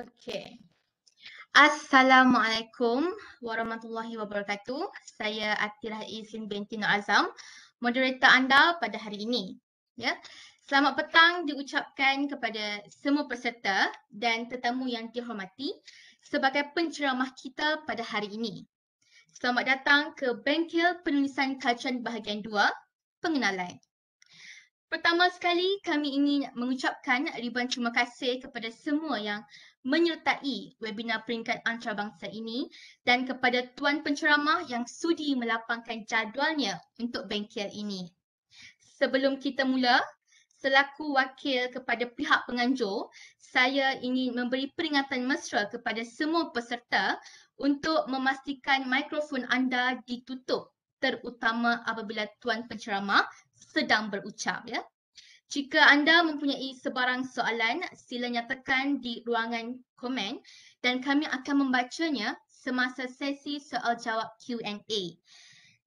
Okay. Assalamualaikum warahmatullahi wabarakatuh. Saya Atirah Izin binti Nur Azam, moderator anda pada hari ini. Ya. Selamat petang diucapkan kepada semua peserta dan tetamu yang dihormati sebagai penceramah kita pada hari ini. Selamat datang ke Bengkel Penulisan Kajian Bahagian 2, Pengenalan. Pertama sekali, kami ingin mengucapkan ribuan terima kasih kepada semua yang menyertai webinar peringkat antarabangsa ini dan kepada tuan penceramah yang sudi melapangkan jadualnya untuk bengkel ini. Sebelum kita mula, selaku wakil kepada pihak penganjur, saya ingin memberi peringatan mesra kepada semua peserta untuk memastikan mikrofon anda ditutup terutama apabila tuan penceramah sedang berucap ya. Jika anda mempunyai sebarang soalan, sila nyatakan di ruangan komen dan kami akan membacanya semasa sesi soal jawab Q&A.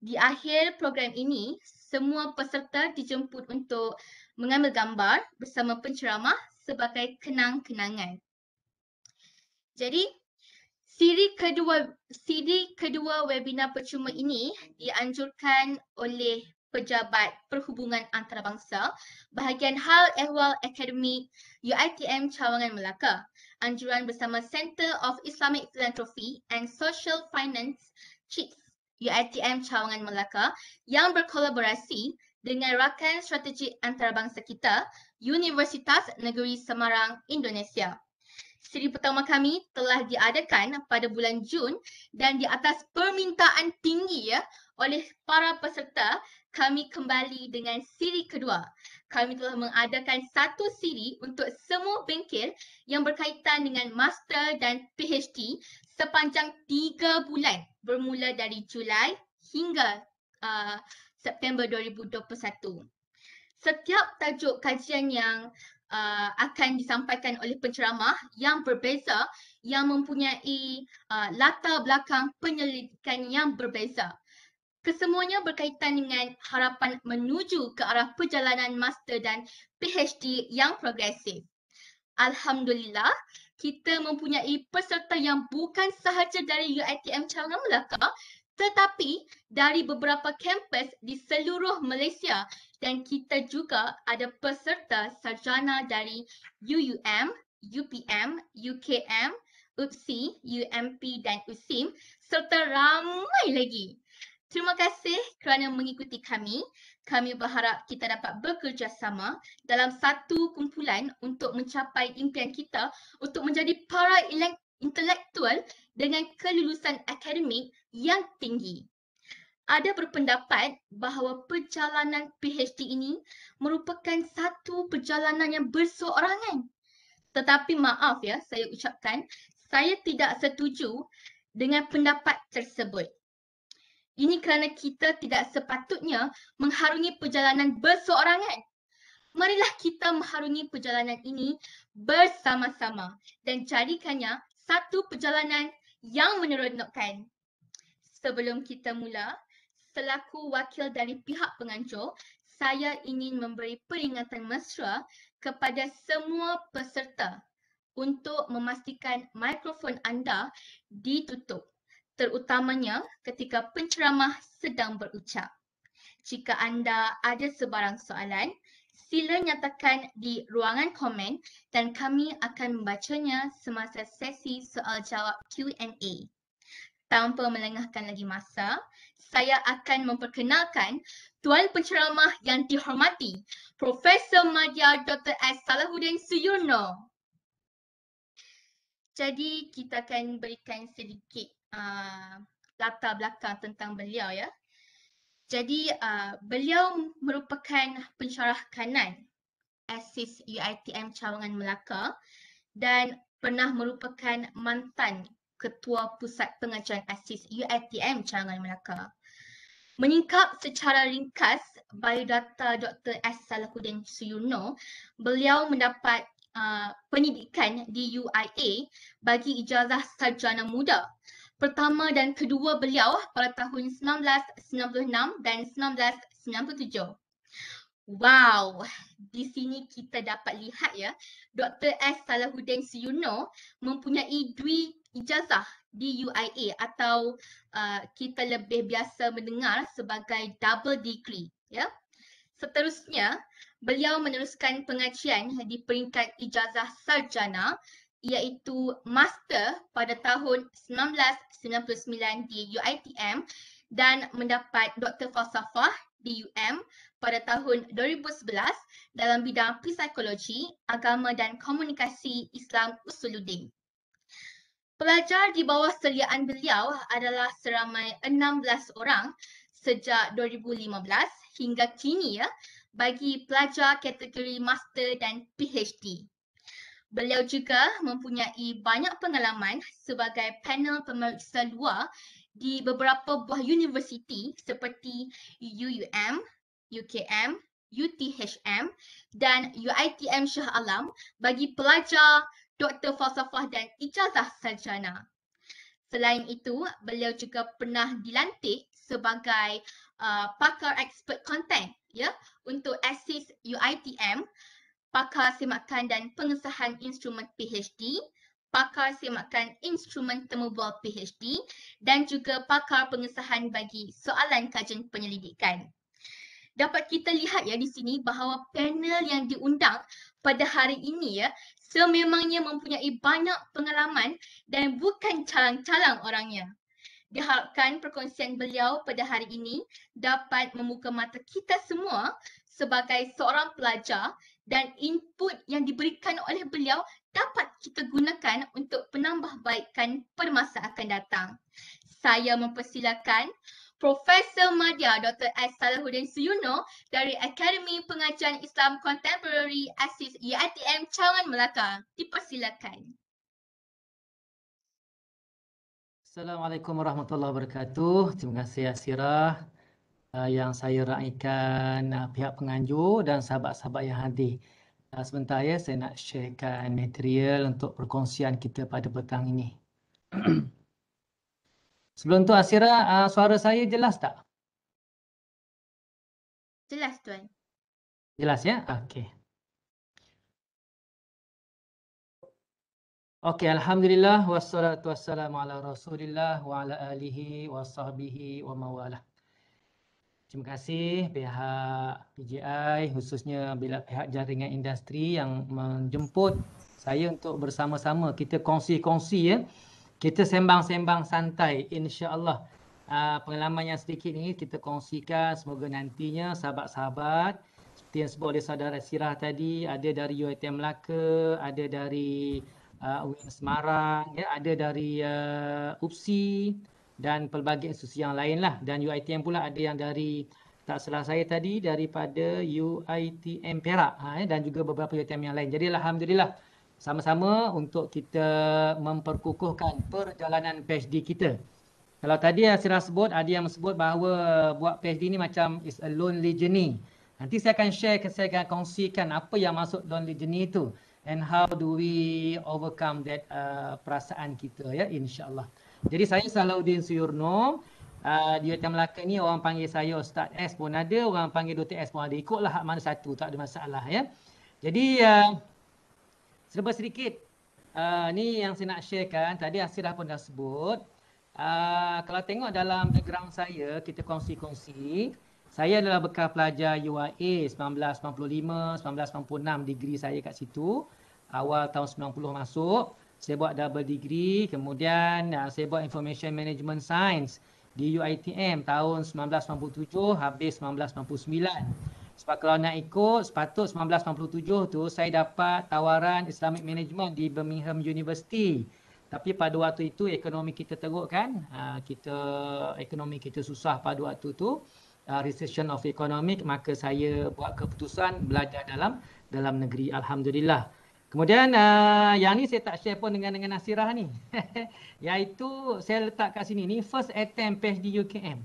Di akhir program ini, semua peserta dijemput untuk mengambil gambar bersama penceramah sebagai kenang-kenangan. Jadi, siri kedua siri kedua webinar percuma ini dianjurkan oleh Pejabat Perhubungan Antarabangsa, bahagian Hal Ehwal Akademi UITM Cawangan Melaka, anjuran bersama Center of Islamic Philanthropy and Social Finance CHIPS UITM Cawangan Melaka yang berkolaborasi dengan rakan strategi antarabangsa kita, Universitas Negeri Semarang, Indonesia. Siri pertama kami telah diadakan pada bulan Jun dan di atas permintaan tinggi ya oleh para peserta kami kembali dengan siri kedua. Kami telah mengadakan satu siri untuk semua bengkel yang berkaitan dengan master dan PhD sepanjang tiga bulan bermula dari Julai hingga uh, September 2021. Setiap tajuk kajian yang uh, akan disampaikan oleh penceramah yang berbeza yang mempunyai uh, latar belakang penyelidikan yang berbeza Kesemuanya berkaitan dengan harapan menuju ke arah perjalanan master dan PhD yang progresif. Alhamdulillah, kita mempunyai peserta yang bukan sahaja dari UiTM Cawangan Melaka tetapi dari beberapa kampus di seluruh Malaysia dan kita juga ada peserta sarjana dari UUM, UPM, UKM, UPSI, UMP dan USIM serta ramai lagi. Terima kasih kerana mengikuti kami. Kami berharap kita dapat bekerjasama dalam satu kumpulan untuk mencapai impian kita untuk menjadi para intelektual dengan kelulusan akademik yang tinggi. Ada berpendapat bahawa perjalanan PhD ini merupakan satu perjalanan yang bersorangan. Tetapi maaf ya saya ucapkan, saya tidak setuju dengan pendapat tersebut. Ini kerana kita tidak sepatutnya mengharungi perjalanan berseorangan. Marilah kita mengharungi perjalanan ini bersama-sama dan jadikannya satu perjalanan yang meneronokkan. Sebelum kita mula, selaku wakil dari pihak penganjur, saya ingin memberi peringatan mesra kepada semua peserta untuk memastikan mikrofon anda ditutup terutamanya ketika penceramah sedang berucap. Jika anda ada sebarang soalan, sila nyatakan di ruangan komen dan kami akan membacanya semasa sesi soal jawab Q&A. Tanpa melengahkan lagi masa, saya akan memperkenalkan Tuan Penceramah yang dihormati, Profesor Madya Dr. S. Salahuddin Suyurno. Jadi kita akan berikan sedikit uh, latar belakang tentang beliau ya. Jadi uh, beliau merupakan pensyarah kanan asis UiTM Cawangan Melaka dan pernah merupakan mantan ketua pusat pengajian asis UiTM Cawangan Melaka. Menyingkap secara ringkas biodata Dr. S. Salahuddin Suyuno, beliau mendapat uh, pendidikan di UIA bagi ijazah sarjana muda pertama dan kedua beliau lah pada tahun 1996 dan 1997. Wow, di sini kita dapat lihat ya, Dr. S. Salahuddin Suyuno mempunyai dui ijazah di UIA atau uh, kita lebih biasa mendengar sebagai double degree. Ya. Seterusnya, beliau meneruskan pengajian di peringkat ijazah sarjana iaitu master pada tahun 1999 di UiTM dan mendapat doktor falsafah di UM pada tahun 2011 dalam bidang psikologi, agama dan komunikasi Islam Usuluddin. Pelajar di bawah seliaan beliau adalah seramai 16 orang sejak 2015 hingga kini ya bagi pelajar kategori master dan PhD. Beliau juga mempunyai banyak pengalaman sebagai panel pemeriksa luar di beberapa buah universiti seperti UUM, UKM, UTHM dan UITM Shah Alam bagi pelajar, doktor falsafah dan ijazah sarjana. Selain itu, beliau juga pernah dilantik sebagai uh, pakar expert content ya untuk assist UITM Pakar Semakan dan Pengesahan Instrumen PhD, Pakar Semakan Instrumen Temubual PhD dan juga Pakar Pengesahan bagi Soalan Kajian Penyelidikan. Dapat kita lihat ya di sini bahawa panel yang diundang pada hari ini ya sememangnya mempunyai banyak pengalaman dan bukan calang-calang orangnya. Diharapkan perkongsian beliau pada hari ini dapat membuka mata kita semua sebagai seorang pelajar dan input yang diberikan oleh beliau dapat kita gunakan untuk penambahbaikan permasa akan datang. Saya mempersilakan Profesor Madya Dr. S. Salahuddin Suyuno dari Akademi Pengajian Islam Contemporary Assist e EITM Cawan Melaka. Dipersilakan. Assalamualaikum warahmatullahi wabarakatuh. Terima kasih Asira uh, yang saya raikan uh, pihak penganjur dan sahabat-sahabat yang hadir. Uh, sebentar ya, saya nak sharekan material untuk perkongsian kita pada petang ini. Sebelum tu Asira, uh, suara saya jelas tak? Jelas tuan. Jelas ya? Okey. Okey, alhamdulillah wassalatu wassalamu ala Rasulillah wa ala alihi wa sahbihi wa mawalah. Terima kasih pihak PGI khususnya bila pihak jaringan industri yang menjemput saya untuk bersama-sama kita kongsi-kongsi ya. Kita sembang-sembang santai insya-Allah. Ah, pengalaman yang sedikit ini kita kongsikan semoga nantinya sahabat-sahabat seperti yang sebut oleh saudara Sirah tadi ada dari UiTM Melaka, ada dari uh, ah, UIN Semarang, ya, ada dari uh, UPSI, dan pelbagai institusi yang lain lah dan UITM pula ada yang dari tak salah saya tadi daripada UITM Perak ha, eh, dan juga beberapa UITM yang lain. Jadi Alhamdulillah sama-sama untuk kita memperkukuhkan perjalanan PhD kita. Kalau tadi Asira sebut, ada yang sebut bahawa buat PhD ni macam is a lonely journey. Nanti saya akan share, saya akan kongsikan apa yang masuk lonely journey itu and how do we overcome that uh, perasaan kita ya insyaAllah. allah jadi saya Salahuddin Suyurno. Uh, ah, di Hotel Melaka ni orang panggil saya Ustaz S pun ada, orang panggil Dr. S pun ada. Ikutlah hak mana satu, tak ada masalah ya. Jadi uh, serba sedikit uh, ni yang saya nak sharekan. Tadi Asir dah pun dah sebut. Uh, kalau tengok dalam background saya, kita kongsi-kongsi. Saya adalah bekal pelajar UIA 1995, 1996 degree saya kat situ. Awal tahun 90 masuk saya buat double degree kemudian uh, saya buat information management science di UiTM tahun 1997 habis 1999 sebab kalau nak ikut sepatut 1997 tu saya dapat tawaran Islamic Management di Birmingham University tapi pada waktu itu ekonomi kita teruk kan uh, kita ekonomi kita susah pada waktu itu uh, recession of economic maka saya buat keputusan belajar dalam dalam negeri alhamdulillah Kemudian uh, yang ni saya tak share pun dengan dengan Nasirah ni. Iaitu saya letak kat sini ni first attempt PhD UKM.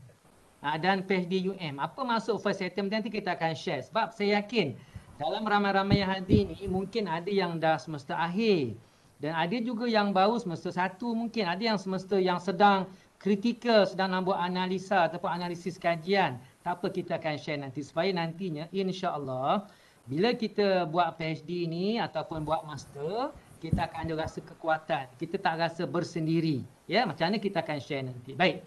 Uh, ah, dan PhD UM. Apa maksud first attempt nanti kita akan share. Sebab saya yakin dalam ramai-ramai yang hadir ni mungkin ada yang dah semester akhir. Dan ada juga yang baru semester satu mungkin. Ada yang semester yang sedang kritikal, sedang nak buat analisa ataupun analisis kajian. Tak apa kita akan share nanti supaya nantinya insya Allah bila kita buat PhD ni ataupun buat master kita akan ada rasa kekuatan kita tak rasa bersendiri ya macam mana kita akan share nanti baik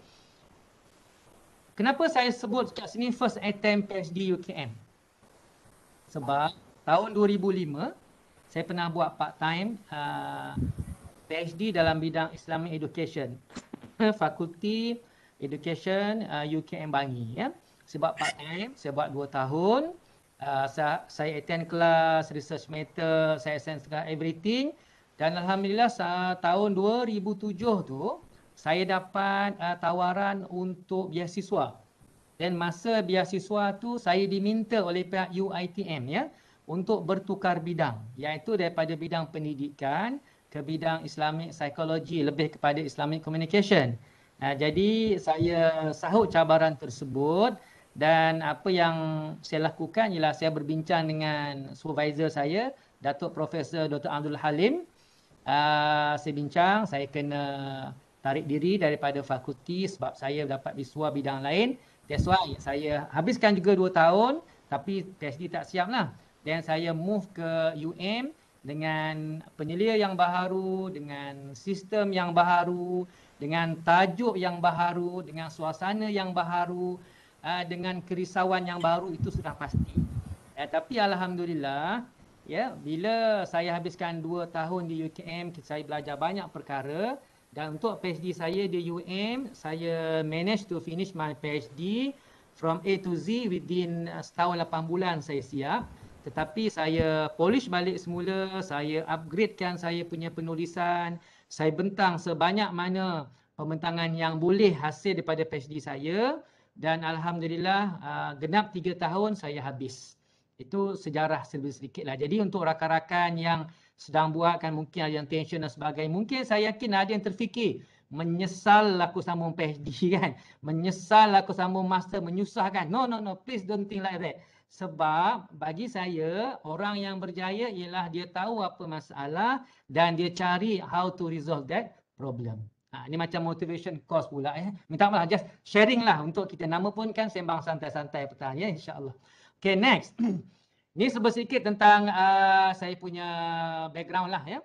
kenapa saya sebut kat sini first attempt PhD UKM sebab tahun 2005 saya pernah buat part time uh, PhD dalam bidang Islamic Education fakulti education uh, UKM Bangi ya sebab part time saya buat 2 tahun uh, saya attend kelas research matter saya attend everything dan alhamdulillah tahun 2007 tu saya dapat uh, tawaran untuk beasiswa dan masa beasiswa tu saya diminta oleh pihak UiTM ya untuk bertukar bidang iaitu daripada bidang pendidikan ke bidang Islamic psychology lebih kepada Islamic communication. Uh, jadi saya sahut cabaran tersebut dan apa yang saya lakukan ialah saya berbincang dengan supervisor saya Datuk Profesor Dr. Abdul Halim uh, saya bincang saya kena tarik diri daripada fakulti sebab saya dapat biswa bidang lain that's why saya habiskan juga dua tahun tapi PhD tak siap lah then saya move ke UM dengan penyelia yang baharu dengan sistem yang baharu dengan tajuk yang baharu dengan suasana yang baharu uh, dengan kerisauan yang baru itu sudah pasti. Uh, tapi alhamdulillah ya bila saya habiskan dua tahun di UKM saya belajar banyak perkara dan untuk PhD saya di UM saya manage to finish my PhD from A to Z within eh, setahun lapan bulan saya siap tetapi saya polish balik semula saya upgradekan saya punya penulisan saya bentang sebanyak mana pembentangan yang boleh hasil daripada PhD saya dan alhamdulillah uh, genap tiga tahun saya habis. Itu sejarah sedikit lah. Jadi untuk rakan-rakan yang sedang buatkan mungkin ada yang tension dan sebagainya, mungkin saya yakin ada yang terfikir menyesal aku sambung PhD kan. Menyesal aku sambung master menyusahkan. No no no, please don't think like that. Sebab bagi saya orang yang berjaya ialah dia tahu apa masalah dan dia cari how to resolve that problem. Ha, ini macam motivation course pula. Eh. Minta maaf, just sharing lah untuk kita nama pun kan sembang santai-santai petang ya, insyaAllah. Okay, next. ini sebesar sikit tentang uh, saya punya background lah ya.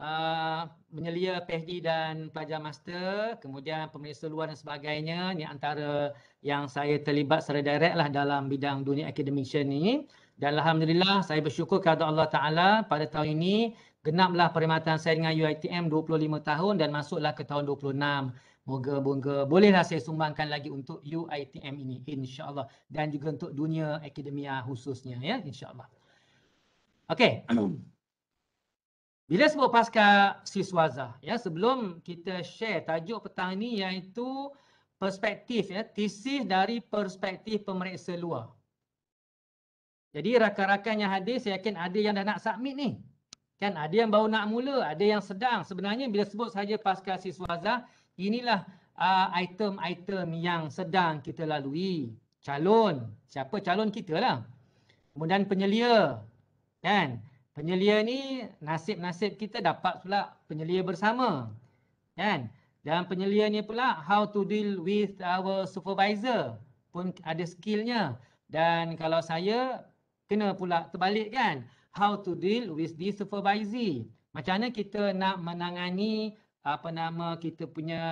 Uh, menyelia PhD dan pelajar master, kemudian pemeriksa luar dan sebagainya. Ini antara yang saya terlibat secara direct lah dalam bidang dunia akademisi ni. Dan Alhamdulillah saya bersyukur kepada Allah Ta'ala pada tahun ini genaplah perkhidmatan saya dengan UITM 25 tahun dan masuklah ke tahun 26. Moga-moga bolehlah saya sumbangkan lagi untuk UITM ini insya-Allah dan juga untuk dunia akademia khususnya ya insya-Allah. Okey. Bila sebut pasca siswaza ya sebelum kita share tajuk petang ini iaitu perspektif ya tesis dari perspektif pemeriksa luar. Jadi rakan-rakan yang hadir saya yakin ada yang dah nak submit ni. Kan ada yang baru nak mula, ada yang sedang. Sebenarnya bila sebut saja pasca siswaza, inilah uh, ah, item-item yang sedang kita lalui. Calon, siapa calon kita lah. Kemudian penyelia, kan. Penyelia ni nasib-nasib kita dapat pula penyelia bersama. Kan? Dan penyelia ni pula how to deal with our supervisor pun ada skillnya. Dan kalau saya kena pula terbalik kan how to deal with the supervisee. Macam mana kita nak menangani apa nama kita punya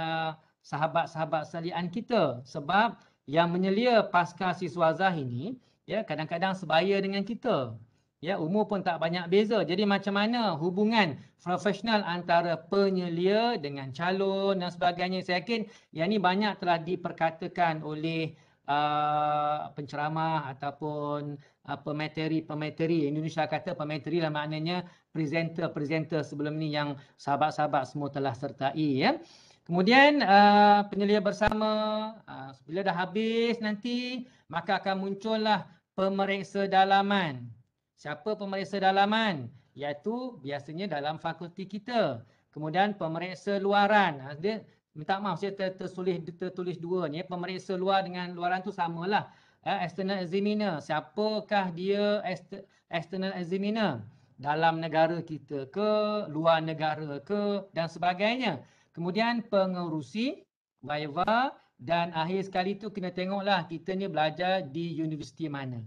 sahabat-sahabat salian kita. Sebab yang menyelia pasca siswa Zah ini, ya kadang-kadang sebaya dengan kita. Ya, umur pun tak banyak beza. Jadi macam mana hubungan profesional antara penyelia dengan calon dan sebagainya. Saya yakin yang ini banyak telah diperkatakan oleh uh, penceramah ataupun uh, pemateri-pemateri Indonesia kata pemateri lah maknanya presenter-presenter sebelum ni yang sahabat-sahabat semua telah sertai ya. Kemudian uh, penyelia bersama uh, bila dah habis nanti maka akan muncullah pemeriksa dalaman. Siapa pemeriksa dalaman? Iaitu biasanya dalam fakulti kita. Kemudian pemeriksa luaran. Ha, minta maaf saya ter, tersulis, tertulis dua ni pemeriksa luar dengan luaran tu samalah eh, external examiner siapakah dia exter, external examiner dalam negara kita ke luar negara ke dan sebagainya kemudian pengurusi viva dan akhir sekali tu kena tengoklah kita ni belajar di universiti mana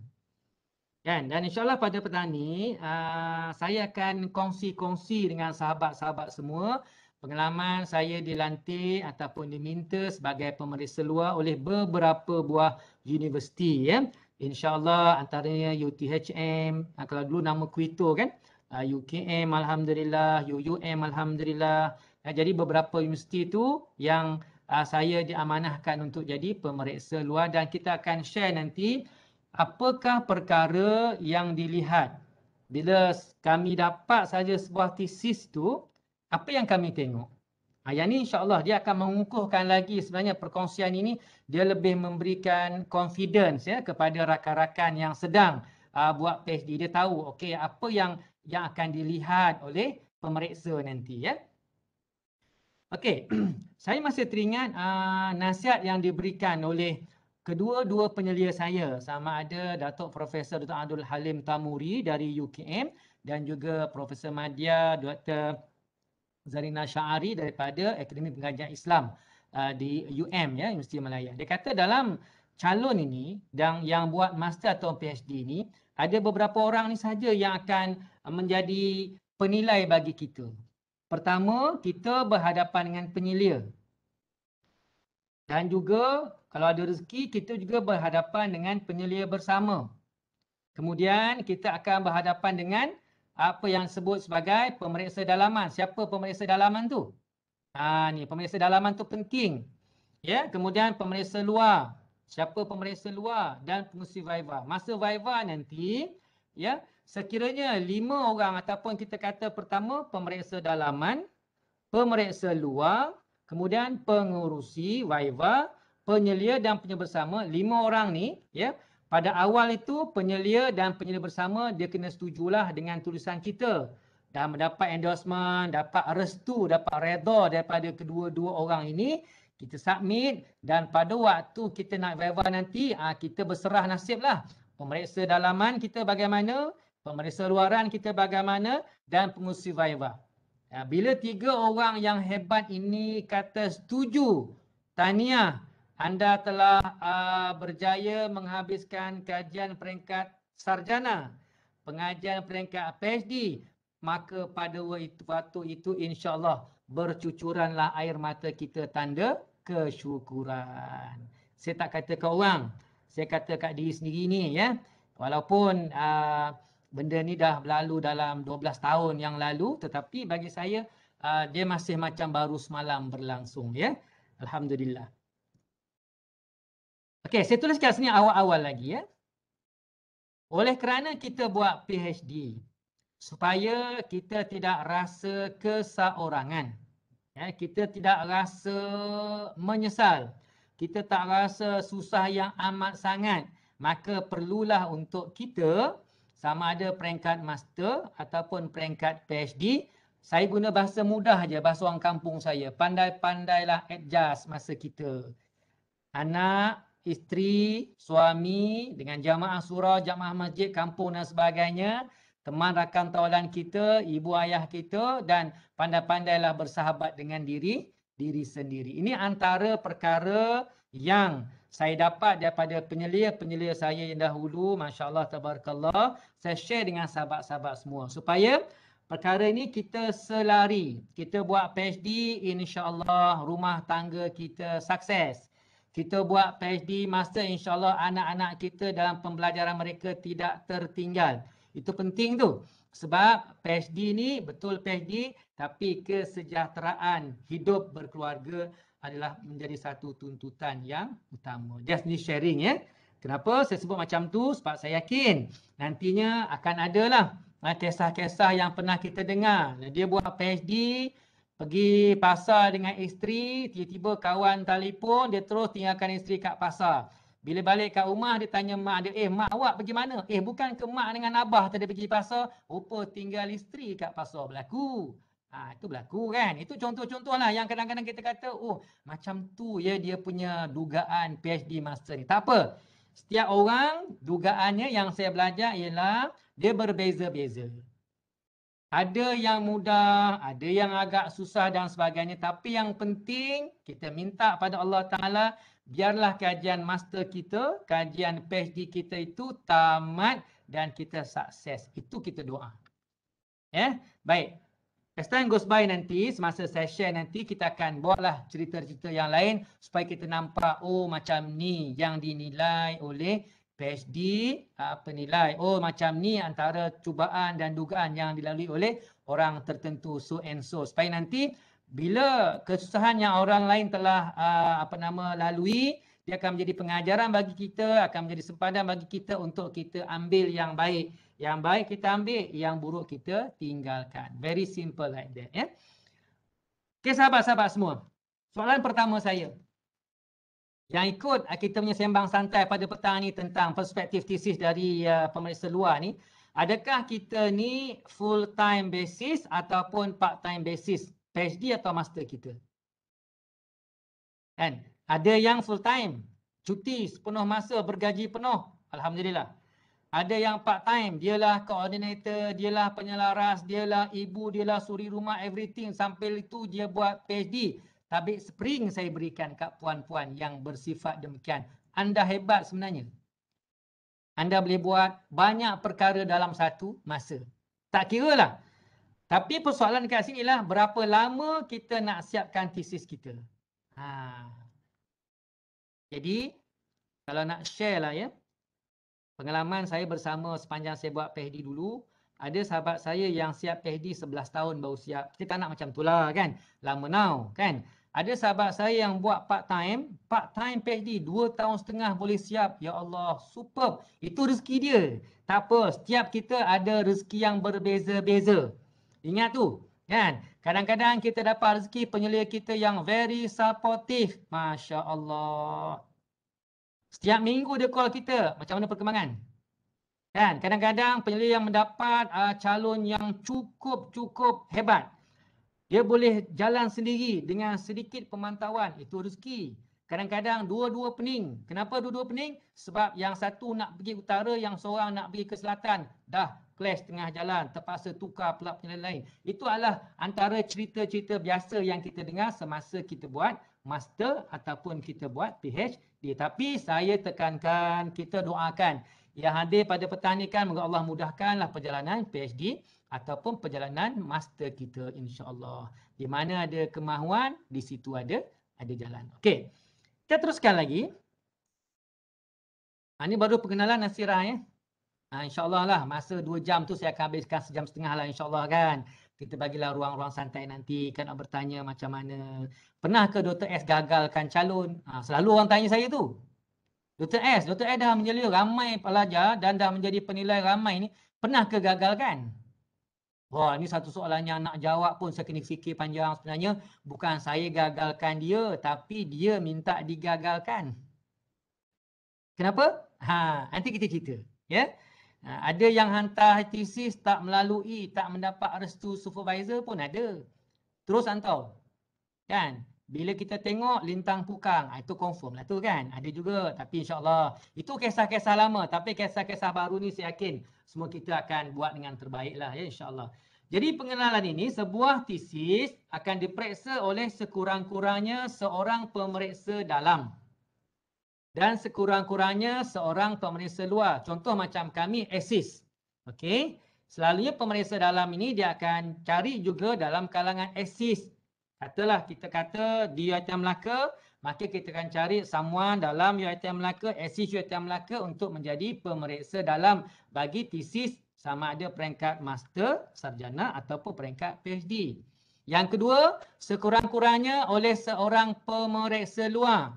kan dan insyaallah pada petani uh, saya akan kongsi-kongsi dengan sahabat-sahabat semua pengalaman saya dilantik ataupun diminta sebagai pemeriksa luar oleh beberapa buah universiti ya. InsyaAllah antaranya UTHM, ah, kalau dulu nama Kuito kan, ah, UKM Alhamdulillah, UUM Alhamdulillah. Ah, jadi beberapa universiti tu yang saya diamanahkan untuk jadi pemeriksa luar dan kita akan share nanti apakah perkara yang dilihat bila kami dapat saja sebuah tesis tu apa yang kami tengok ha, yang ni insyaallah dia akan mengukuhkan lagi sebenarnya perkongsian ini dia lebih memberikan confidence ya kepada rakan-rakan yang sedang uh, buat PhD dia tahu okay apa yang yang akan dilihat oleh pemeriksa nanti ya okay saya masih teringat uh, nasihat yang diberikan oleh kedua-dua penyelia saya sama ada Datuk Profesor Dr Abdul Halim Tamuri dari UKM dan juga Profesor Madia Dr Zarina Syari daripada Akademi Pengajian Islam uh, di UM ya Universiti Malaya. Dia kata dalam calon ini dan yang buat master atau PhD ini ada beberapa orang ni saja yang akan menjadi penilai bagi kita. Pertama, kita berhadapan dengan penyelia. Dan juga kalau ada rezeki kita juga berhadapan dengan penyelia bersama. Kemudian kita akan berhadapan dengan apa yang sebut sebagai pemeriksa dalaman. Siapa pemeriksa dalaman tu? Ha ni, pemeriksa dalaman tu penting. Ya, yeah? kemudian pemeriksa luar. Siapa pemeriksa luar dan pengurusi viva. Masa viva nanti, ya, yeah? sekiranya lima orang ataupun kita kata pertama pemeriksa dalaman, pemeriksa luar, kemudian pengurusi viva, penyelia dan penyebersama, lima orang ni, ya, yeah? pada awal itu penyelia dan penyelia bersama dia kena setujulah dengan tulisan kita dan mendapat endorsement, dapat restu, dapat redha daripada kedua-dua orang ini kita submit dan pada waktu kita nak viva nanti ah, kita berserah nasiblah pemeriksa dalaman kita bagaimana pemeriksa luaran kita bagaimana dan pengurusi viva ah, bila tiga orang yang hebat ini kata setuju tahniah anda telah uh, berjaya menghabiskan kajian peringkat sarjana, pengajian peringkat PhD, maka pada waktu itu, itu insya-Allah bercucuranlah air mata kita tanda kesyukuran. Saya tak kata kat orang, saya kata kat diri sendiri ni ya. Walaupun uh, benda ni dah berlalu dalam 12 tahun yang lalu tetapi bagi saya uh, dia masih macam baru semalam berlangsung ya. Alhamdulillah. Okey, saya tulis kat sini awal-awal lagi ya. Oleh kerana kita buat PhD supaya kita tidak rasa keseorangan. Ya, kita tidak rasa menyesal. Kita tak rasa susah yang amat sangat. Maka perlulah untuk kita sama ada peringkat master ataupun peringkat PhD, saya guna bahasa mudah aja bahasa orang kampung saya. Pandai-pandailah adjust masa kita. Anak isteri, suami dengan jamaah surau, jamaah masjid, kampung dan sebagainya, teman rakan taulan kita, ibu ayah kita dan pandai-pandailah bersahabat dengan diri diri sendiri. Ini antara perkara yang saya dapat daripada penyelia-penyelia saya yang dahulu, Masya Allah, Tabarakallah, saya share dengan sahabat-sahabat semua. Supaya perkara ini kita selari. Kita buat PhD, insyaAllah rumah tangga kita sukses kita buat PhD master insyaallah anak-anak kita dalam pembelajaran mereka tidak tertinggal itu penting tu sebab PhD ni betul PhD tapi kesejahteraan hidup berkeluarga adalah menjadi satu tuntutan yang utama just ni sharing ya kenapa saya sebut macam tu sebab saya yakin nantinya akan ada lah ha, kisah-kisah yang pernah kita dengar dia buat PhD pergi pasar dengan isteri, tiba-tiba kawan telefon, dia terus tinggalkan isteri kat pasar. Bila balik kat rumah, dia tanya mak dia, eh mak awak pergi mana? Eh bukan ke mak dengan abah tadi pergi pasar? Rupa tinggal isteri kat pasar berlaku. Ha, itu berlaku kan? Itu contoh-contoh lah yang kadang-kadang kita kata, oh macam tu ya dia punya dugaan PhD master ni. Tak apa. Setiap orang dugaannya yang saya belajar ialah dia berbeza-beza. Ada yang mudah, ada yang agak susah dan sebagainya. Tapi yang penting kita minta pada Allah Ta'ala biarlah kajian master kita, kajian PhD kita itu tamat dan kita sukses. Itu kita doa. Ya, yeah? baik. As time goes by nanti, semasa session nanti kita akan buatlah cerita-cerita yang lain supaya kita nampak oh macam ni yang dinilai oleh PhD apa ah, nilai oh macam ni antara cubaan dan dugaan yang dilalui oleh orang tertentu so and so supaya nanti bila kesusahan yang orang lain telah uh, apa nama lalui dia akan menjadi pengajaran bagi kita akan menjadi sempadan bagi kita untuk kita ambil yang baik yang baik kita ambil yang buruk kita tinggalkan very simple like that ya yeah? okey sahabat-sahabat semua soalan pertama saya yang ikut eh, kita punya sembang santai pada petang ni tentang perspektif tesis dari uh, pemeriksa luar ni adakah kita ni full time basis ataupun part time basis PhD atau master kita kan ada yang full time cuti sepenuh masa bergaji penuh alhamdulillah ada yang part time dialah koordinator dialah penyelaras dialah ibu dialah suri rumah everything sampai itu dia buat PhD tabik spring saya berikan kat puan-puan yang bersifat demikian. Anda hebat sebenarnya. Anda boleh buat banyak perkara dalam satu masa. Tak kira lah. Tapi persoalan kat sini lah berapa lama kita nak siapkan thesis kita. Ha. Jadi kalau nak share lah ya. Pengalaman saya bersama sepanjang saya buat PhD dulu ada sahabat saya yang siap PhD 11 tahun baru siap. Kita tak nak macam tu lah kan. Lama now kan. Ada sahabat saya yang buat part time. Part time PhD 2 tahun setengah boleh siap. Ya Allah superb. Itu rezeki dia. Tak apa. Setiap kita ada rezeki yang berbeza-beza. Ingat tu. Kan. Kadang-kadang kita dapat rezeki penyelia kita yang very supportive. Masya Allah. Setiap minggu dia call kita. Macam mana perkembangan? Kan? Kadang-kadang penyelia yang mendapat uh, calon yang cukup-cukup hebat. Dia boleh jalan sendiri dengan sedikit pemantauan. Itu rezeki. Kadang-kadang dua-dua pening. Kenapa dua-dua pening? Sebab yang satu nak pergi utara, yang seorang nak pergi ke selatan. Dah clash tengah jalan. Terpaksa tukar pula penyelia lain. Itu adalah antara cerita-cerita biasa yang kita dengar semasa kita buat master ataupun kita buat PhD. Tapi saya tekankan kita doakan yang hadir pada petang ni kan moga Allah mudahkanlah perjalanan PhD ataupun perjalanan master kita insya-Allah. Di mana ada kemahuan, di situ ada ada jalan. Okey. Kita teruskan lagi. Ha, ini baru perkenalan Nasirah ya. Ha, InsyaAllah lah masa dua jam tu saya akan habiskan sejam setengah lah insyaAllah kan. Kita bagilah ruang-ruang santai nanti kan nak bertanya macam mana. Pernah ke Dr. S gagalkan calon? Ha, selalu orang tanya saya tu. Dr. S, Dr. S dah menjadi ramai pelajar dan dah menjadi penilai ramai ni pernah kegagalkan? Wah, ini satu soalan yang nak jawab pun saya kena fikir panjang sebenarnya. Bukan saya gagalkan dia, tapi dia minta digagalkan. Kenapa? Ha, nanti kita cerita. Ya? Ha, ada yang hantar tesis tak melalui, tak mendapat restu supervisor pun ada. Terus hantar. Kan? bila kita tengok lintang pukang, ah, itu confirm lah tu kan. Ada juga tapi insyaAllah itu kisah-kisah lama. Tapi kisah-kisah baru ni saya yakin semua kita akan buat dengan terbaik lah ya insyaAllah. Jadi pengenalan ini sebuah tesis akan diperiksa oleh sekurang-kurangnya seorang pemeriksa dalam. Dan sekurang-kurangnya seorang pemeriksa luar. Contoh macam kami ASIS. Okey. Selalunya pemeriksa dalam ini dia akan cari juga dalam kalangan ASIS Katalah kita kata di UiTM Melaka, maka kita akan cari someone dalam UiTM Melaka, assist UiTM Melaka untuk menjadi pemeriksa dalam bagi tesis sama ada peringkat master, sarjana ataupun peringkat PhD. Yang kedua, sekurang-kurangnya oleh seorang pemeriksa luar.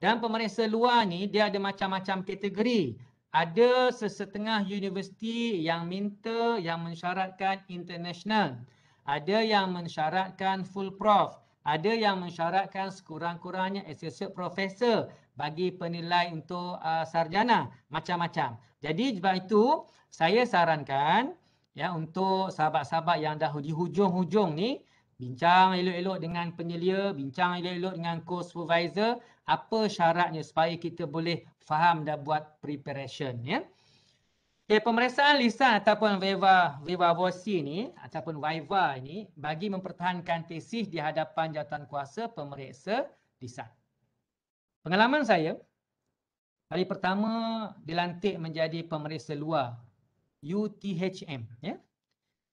Dan pemeriksa luar ni dia ada macam-macam kategori. Ada sesetengah universiti yang minta yang mensyaratkan international ada yang mensyaratkan full prof, ada yang mensyaratkan sekurang-kurangnya associate professor bagi penilai untuk uh, sarjana macam-macam. Jadi sebab itu saya sarankan ya untuk sahabat-sahabat yang dah di hujung-hujung ni bincang elok-elok dengan penyelia, bincang elok-elok dengan course supervisor apa syaratnya supaya kita boleh faham dan buat preparation ya. Okay, eh, pemeriksaan lisan ataupun viva viva voce ni ataupun viva ini bagi mempertahankan tesis di hadapan jawatan kuasa pemeriksa lisan. Pengalaman saya hari pertama dilantik menjadi pemeriksa luar UTHM ya.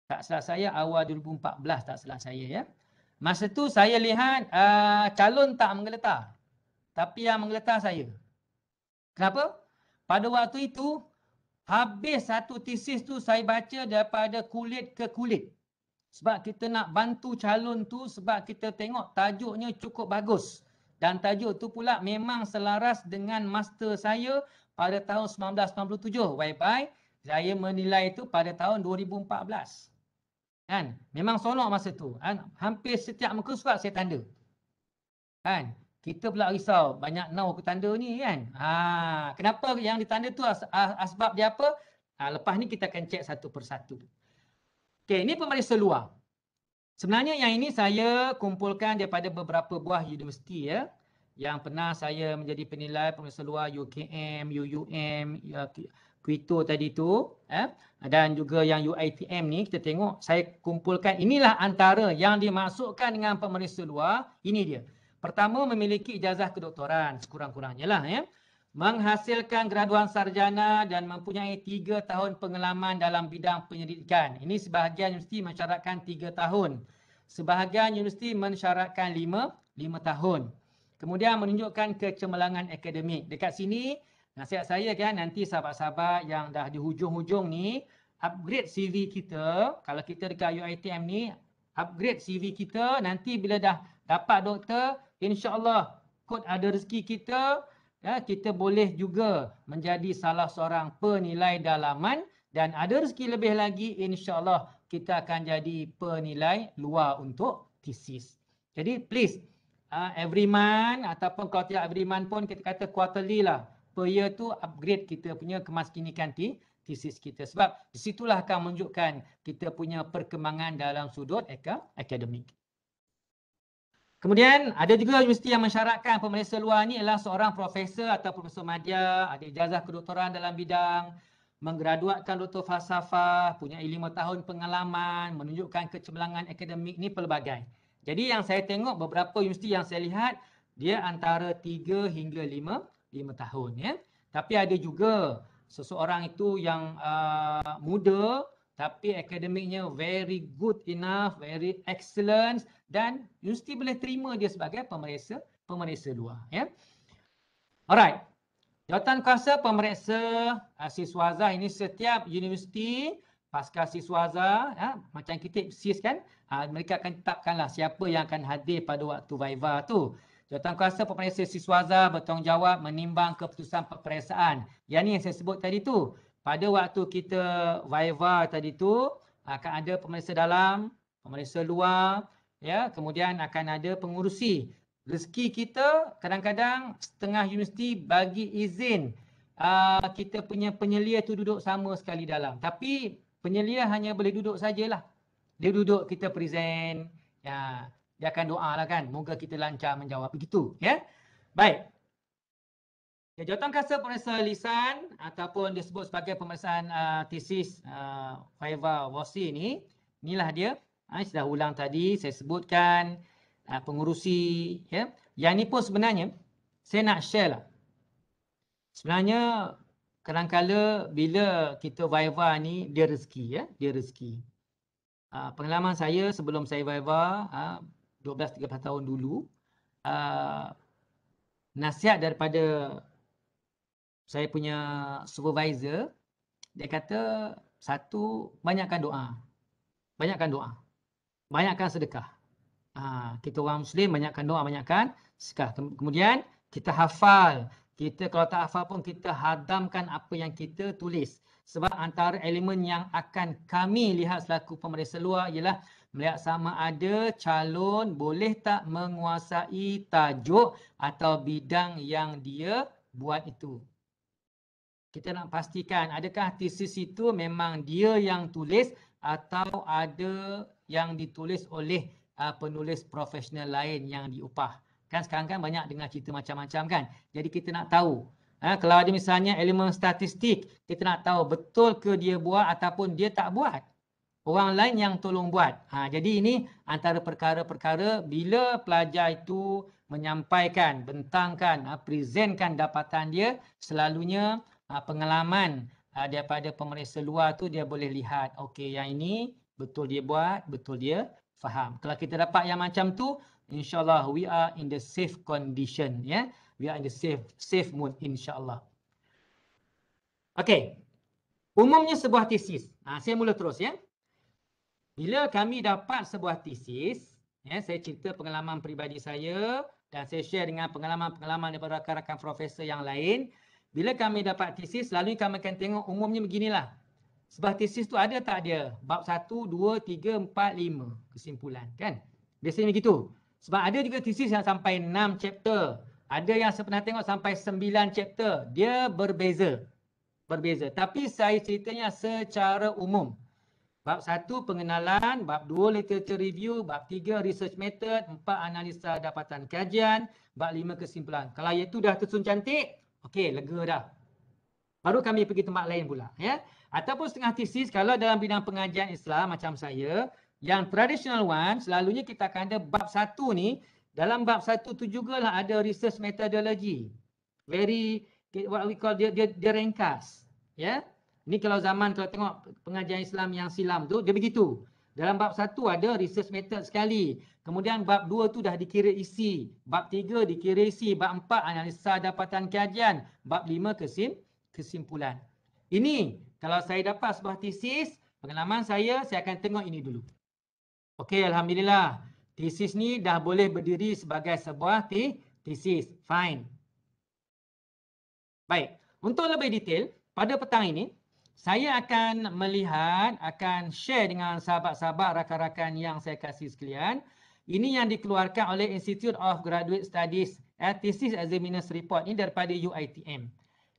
Tak salah saya awal 2014 tak salah saya ya. Masa tu saya lihat uh, calon tak menggeletar. Tapi yang menggeletar saya. Kenapa? Pada waktu itu Habis satu tesis tu saya baca daripada kulit ke kulit. Sebab kita nak bantu calon tu sebab kita tengok tajuknya cukup bagus. Dan tajuk tu pula memang selaras dengan master saya pada tahun 1997. Whereby saya menilai itu pada tahun 2014. Kan? Memang sonok masa tu. Kan? Hampir setiap muka surat saya tanda. Kan? kita pula risau banyak nau ke tanda ni kan. Ha, kenapa yang ditanda tu as, asbab dia apa? Ha, lepas ni kita akan cek satu persatu. Okay, ini pemeriksa luar. Sebenarnya yang ini saya kumpulkan daripada beberapa buah universiti ya. Yang pernah saya menjadi penilai pemeriksa luar UKM, UUM, ya, Quito tadi tu. Eh? Dan juga yang UITM ni kita tengok saya kumpulkan inilah antara yang dimasukkan dengan pemeriksa luar. Ini dia. Pertama memiliki ijazah kedoktoran sekurang-kurangnya lah ya. Menghasilkan graduan sarjana dan mempunyai tiga tahun pengalaman dalam bidang penyelidikan. Ini sebahagian universiti mensyaratkan tiga tahun. Sebahagian universiti mensyaratkan lima lima tahun. Kemudian menunjukkan kecemerlangan akademik. Dekat sini nasihat saya kan nanti sahabat-sahabat yang dah di hujung-hujung ni upgrade CV kita. Kalau kita dekat UiTM ni upgrade CV kita nanti bila dah dapat doktor insyaallah kod ada rezeki kita ya kita boleh juga menjadi salah seorang penilai dalaman dan ada rezeki lebih lagi insyaallah kita akan jadi penilai luar untuk thesis jadi please uh, every month ataupun kalau tidak every month pun kita kata quarterly lah per year tu upgrade kita punya kemaskinikan kanti thesis kita sebab disitulah akan menunjukkan kita punya perkembangan dalam sudut ek- akademik Kemudian ada juga universiti yang mensyaratkan pemeriksa luar ni ialah seorang profesor atau profesor madya, ada ijazah kedoktoran dalam bidang, menggraduatkan doktor falsafah, punya 5 tahun pengalaman, menunjukkan kecemerlangan akademik ni pelbagai. Jadi yang saya tengok beberapa universiti yang saya lihat dia antara tiga hingga lima lima tahun ya. Tapi ada juga seseorang itu yang uh, muda tapi akademiknya very good enough, very excellent dan universiti boleh terima dia sebagai pemeriksa pemeriksa luar ya yeah. alright jawatan kuasa pemeriksa uh, siswa azah ini setiap universiti pasca siswa azah ya, macam kita sis kan uh, mereka akan tetapkanlah siapa yang akan hadir pada waktu viva tu jawatan kuasa pemeriksa siswa azah bertanggungjawab menimbang keputusan peperiksaan yang ni yang saya sebut tadi tu pada waktu kita viva tadi tu akan ada pemeriksa dalam, pemeriksa luar, ya kemudian akan ada pengurusi rezeki kita kadang-kadang setengah universiti bagi izin uh, kita punya penyelia tu duduk sama sekali dalam tapi penyelia hanya boleh duduk sajalah dia duduk kita present ya dia akan doa lah kan moga kita lancar menjawab begitu ya baik ya, jawatan kasa pemeriksa lisan ataupun disebut sebagai pemeriksaan uh, tesis uh, ah, Faiva Wasi ni inilah dia Ha, saya dah ulang tadi, saya sebutkan uh, pengurusi. Ya. Yang ni pun sebenarnya, saya nak share lah. Sebenarnya, kadangkala bila kita Viva ni, dia rezeki. Ya. Dia rezeki. Uh, pengalaman saya sebelum saya Viva, ha, uh, 12-13 tahun dulu, uh, nasihat daripada saya punya supervisor, dia kata, satu, banyakkan doa. Banyakkan doa banyakkan sedekah. Ha, kita orang Muslim banyakkan doa, banyakkan sedekah. Kemudian kita hafal. Kita kalau tak hafal pun kita hadamkan apa yang kita tulis. Sebab antara elemen yang akan kami lihat selaku pemeriksa luar ialah melihat sama ada calon boleh tak menguasai tajuk atau bidang yang dia buat itu. Kita nak pastikan adakah tesis itu memang dia yang tulis atau ada yang ditulis oleh uh, penulis profesional lain yang diupah. Kan sekarang kan banyak dengar cerita macam-macam kan. Jadi kita nak tahu. Uh, kalau ada misalnya elemen statistik, kita nak tahu betul ke dia buat ataupun dia tak buat. Orang lain yang tolong buat. Ha, jadi ini antara perkara-perkara bila pelajar itu menyampaikan, bentangkan, ha, presentkan dapatan dia, selalunya ha, pengalaman ha, daripada pemeriksa luar tu dia boleh lihat. Okey, yang ini betul dia buat, betul dia faham. Kalau kita dapat yang macam tu, insyaAllah we are in the safe condition. Yeah? We are in the safe safe mood insyaAllah. Okay. Umumnya sebuah tesis. Ha, saya mula terus ya. Bila kami dapat sebuah tesis, ya, saya cerita pengalaman peribadi saya dan saya share dengan pengalaman-pengalaman daripada rakan-rakan profesor yang lain. Bila kami dapat tesis, lalu kami akan tengok umumnya beginilah. Sebab tesis tu ada tak dia? Bab 1, 2, 3, 4, 5 kesimpulan kan? Biasanya begitu. Sebab ada juga tesis yang sampai 6 chapter. Ada yang saya pernah tengok sampai 9 chapter. Dia berbeza. Berbeza. Tapi saya ceritanya secara umum. Bab 1 pengenalan, bab 2 literature review, bab 3 research method, 4 analisa dapatan kajian, bab 5 kesimpulan. Kalau itu dah tersun cantik, okey lega dah. Baru kami pergi tempat lain pula. Ya. Yeah? ataupun setengah tesis kalau dalam bidang pengajian Islam macam saya yang traditional one selalunya kita akan ada bab satu ni dalam bab satu tu jugalah ada research methodology very what we call dia dia, dia ringkas ya yeah? ni kalau zaman kalau tengok pengajian Islam yang silam tu dia begitu dalam bab satu ada research method sekali kemudian bab dua tu dah dikira isi bab tiga dikira isi bab empat analisa dapatan kajian bab lima kesim kesimpulan ini kalau saya dapat sebuah tesis, pengalaman saya, saya akan tengok ini dulu. Okey, Alhamdulillah. Tesis ni dah boleh berdiri sebagai sebuah tesis. Fine. Baik. Untuk lebih detail, pada petang ini, saya akan melihat, akan share dengan sahabat-sahabat, rakan-rakan yang saya kasih sekalian. Ini yang dikeluarkan oleh Institute of Graduate Studies. Eh, thesis Examiner's Report ini daripada UITM.